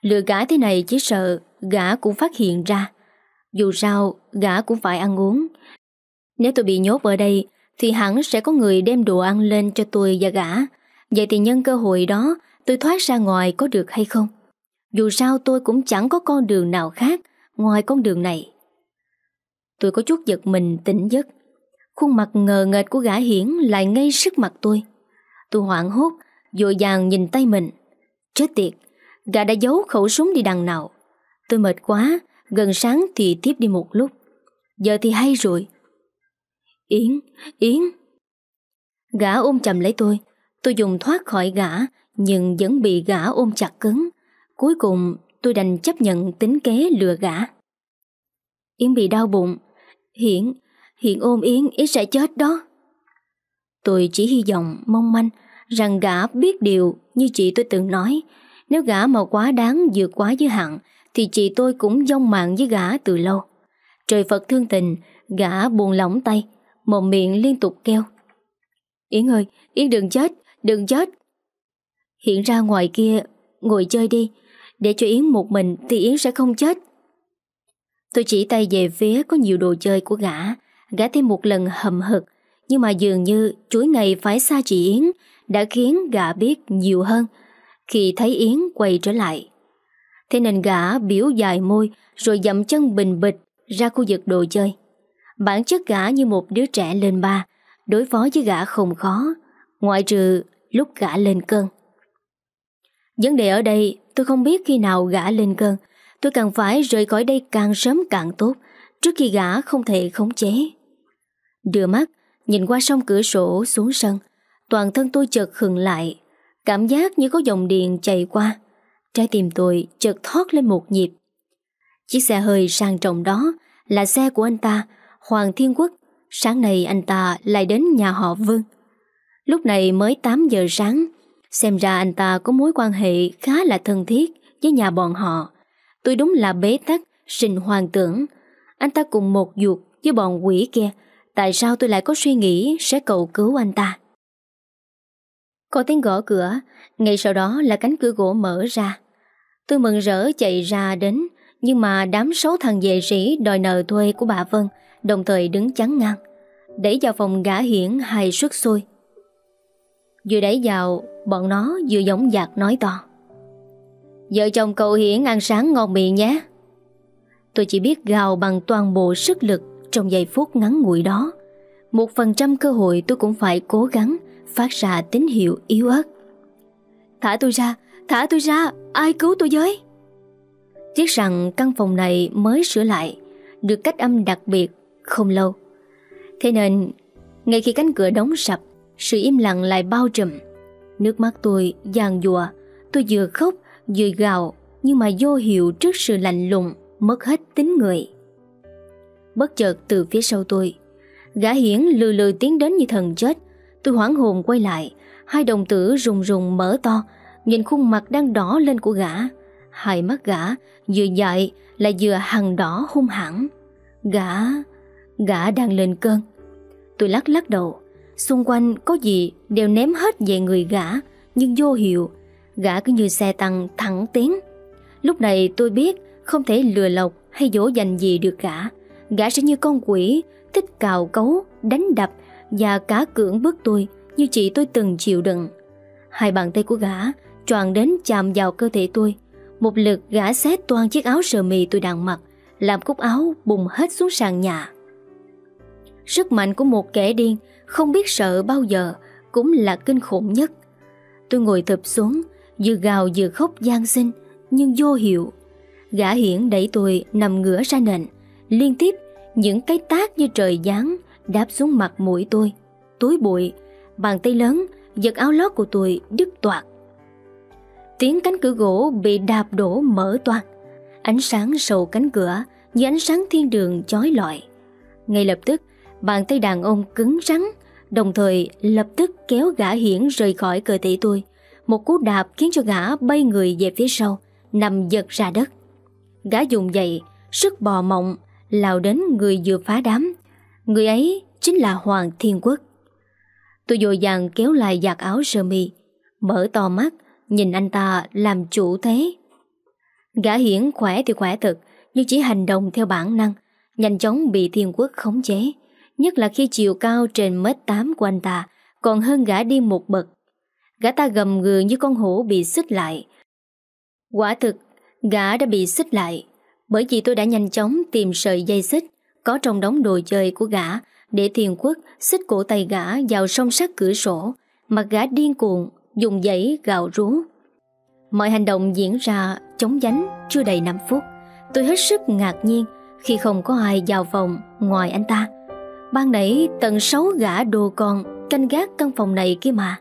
Lừa gã thế này chỉ sợ gã cũng phát hiện ra. Dù sao, gã cũng phải ăn uống. Nếu tôi bị nhốt ở đây, thì hẳn sẽ có người đem đồ ăn lên cho tôi và gã. Vậy thì nhân cơ hội đó, tôi thoát ra ngoài có được hay không? Dù sao tôi cũng chẳng có con đường nào khác ngoài con đường này. Tôi có chút giật mình tỉnh giấc Khuôn mặt ngờ nghệch của gã hiển lại ngay sức mặt tôi Tôi hoảng hốt Dội dàng nhìn tay mình Chết tiệt Gã đã giấu khẩu súng đi đằng nào Tôi mệt quá Gần sáng thì tiếp đi một lúc Giờ thì hay rồi Yến, Yến Gã ôm chầm lấy tôi Tôi dùng thoát khỏi gã Nhưng vẫn bị gã ôm chặt cứng Cuối cùng tôi đành chấp nhận tính kế lừa gã Yến bị đau bụng Hiển, Hiển ôm Yến, Yến sẽ chết đó. Tôi chỉ hy vọng, mong manh, rằng gã biết điều như chị tôi từng nói. Nếu gã mà quá đáng vượt quá giới hạn, thì chị tôi cũng dông mạng với gã từ lâu. Trời Phật thương tình, gã buồn lỏng tay, mồm miệng liên tục kêu. Yến ơi, Yến đừng chết, đừng chết. Hiện ra ngoài kia, ngồi chơi đi. Để cho Yến một mình thì Yến sẽ không chết. Tôi chỉ tay về phía có nhiều đồ chơi của gã, gã thêm một lần hầm hực, nhưng mà dường như chuỗi ngày phải xa chị Yến đã khiến gã biết nhiều hơn khi thấy Yến quay trở lại. Thế nên gã biểu dài môi rồi dậm chân bình bịch ra khu vực đồ chơi. Bản chất gã như một đứa trẻ lên ba, đối phó với gã không khó, ngoại trừ lúc gã lên cơn. Vấn đề ở đây tôi không biết khi nào gã lên cơn, Tôi càng phải rời khỏi đây càng sớm càng tốt Trước khi gã không thể khống chế Đưa mắt Nhìn qua sông cửa sổ xuống sân Toàn thân tôi chợt khừng lại Cảm giác như có dòng điện chạy qua Trái tim tôi chợt thoát lên một nhịp Chiếc xe hơi sang trọng đó Là xe của anh ta Hoàng Thiên Quốc Sáng nay anh ta lại đến nhà họ Vương Lúc này mới 8 giờ sáng Xem ra anh ta có mối quan hệ khá là thân thiết Với nhà bọn họ Tôi đúng là bế tắc, sinh hoàng tưởng. Anh ta cùng một ruột với bọn quỷ kia. Tại sao tôi lại có suy nghĩ sẽ cầu cứu anh ta? Có tiếng gõ cửa, ngay sau đó là cánh cửa gỗ mở ra. Tôi mừng rỡ chạy ra đến, nhưng mà đám sáu thằng vệ sĩ đòi nợ thuê của bà Vân đồng thời đứng chắn ngang. Đẩy vào phòng gã hiển hay xuất xôi. Vừa đẩy vào, bọn nó vừa giống giạc nói to. Vợ chồng cậu Hiển ăn sáng ngon miệng nhé Tôi chỉ biết gào bằng toàn bộ sức lực Trong giây phút ngắn ngủi đó Một phần trăm cơ hội tôi cũng phải cố gắng Phát ra tín hiệu yếu ớt Thả tôi ra Thả tôi ra Ai cứu tôi với Tiếc rằng căn phòng này mới sửa lại Được cách âm đặc biệt Không lâu Thế nên Ngay khi cánh cửa đóng sập Sự im lặng lại bao trùm Nước mắt tôi giàn dùa Tôi vừa khóc dười gào nhưng mà vô hiệu trước sự lạnh lùng, mất hết tính người. Bất chợt từ phía sau tôi, gã hiển lừ lừ tiến đến như thần chết. Tôi hoảng hồn quay lại, hai đồng tử rùng rùng mở to, nhìn khuôn mặt đang đỏ lên của gã. Hai mắt gã vừa dại lại vừa hằn đỏ hung hãn. Gã, gã đang lên cơn. Tôi lắc lắc đầu, xung quanh có gì đều ném hết về người gã, nhưng vô hiệu, gã cứ như xe tăng thẳng tiến. Lúc này tôi biết không thể lừa lọc hay dỗ dành gì được gã. Gã sẽ như con quỷ, thích cào cấu, đánh đập và cá cưỡng bước tôi như chị tôi từng chịu đựng. Hai bàn tay của gã tròn đến chạm vào cơ thể tôi. Một lực gã xé toan chiếc áo sờ mì tôi đang mặc, làm cúc áo bùng hết xuống sàn nhà. Sức mạnh của một kẻ điên không biết sợ bao giờ cũng là kinh khủng nhất. Tôi ngồi thụp xuống, Vừa gào vừa khóc gian sinh Nhưng vô hiệu Gã hiển đẩy tôi nằm ngửa ra nền Liên tiếp những cái tác như trời giáng Đáp xuống mặt mũi tôi Túi bụi Bàn tay lớn giật áo lót của tôi đứt toạc Tiếng cánh cửa gỗ bị đạp đổ mở toạc Ánh sáng sầu cánh cửa Như ánh sáng thiên đường chói lọi Ngay lập tức Bàn tay đàn ông cứng rắn Đồng thời lập tức kéo gã hiển rời khỏi cơ thể tôi một cú đạp khiến cho gã bay người về phía sau, nằm giật ra đất. Gã dùng dậy, sức bò mộng, lao đến người vừa phá đám. Người ấy chính là Hoàng Thiên Quốc. Tôi dội dàng kéo lại giặt áo sơ mi, mở to mắt, nhìn anh ta làm chủ thế. Gã hiển khỏe thì khỏe thật, nhưng chỉ hành động theo bản năng, nhanh chóng bị Thiên Quốc khống chế. Nhất là khi chiều cao trên mét 8 của anh ta còn hơn gã đi một bậc Gã ta gầm gừ như con hổ bị xích lại Quả thực Gã đã bị xích lại Bởi vì tôi đã nhanh chóng tìm sợi dây xích Có trong đống đồ chơi của gã Để thiền quốc xích cổ tay gã Vào song sắt cửa sổ Mặt gã điên cuồng Dùng giấy gào rú Mọi hành động diễn ra chống dánh Chưa đầy 5 phút Tôi hết sức ngạc nhiên Khi không có ai vào phòng ngoài anh ta Ban nãy tận 6 gã đồ con Canh gác căn phòng này kia mà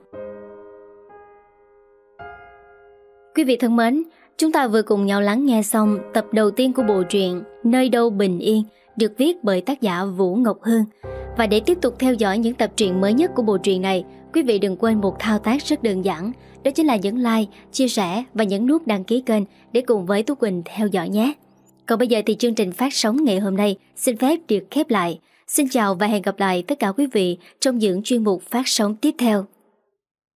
Quý vị thân mến, chúng ta vừa cùng nhau lắng nghe xong tập đầu tiên của bộ truyện Nơi đâu bình yên được viết bởi tác giả Vũ Ngọc Hương. Và để tiếp tục theo dõi những tập truyện mới nhất của bộ truyện này, quý vị đừng quên một thao tác rất đơn giản, đó chính là nhấn like, chia sẻ và nhấn nút đăng ký kênh để cùng với Tú Quỳnh theo dõi nhé. Còn bây giờ thì chương trình phát sóng ngày hôm nay xin phép được khép lại. Xin chào và hẹn gặp lại tất cả quý vị trong những chuyên mục phát sóng tiếp theo.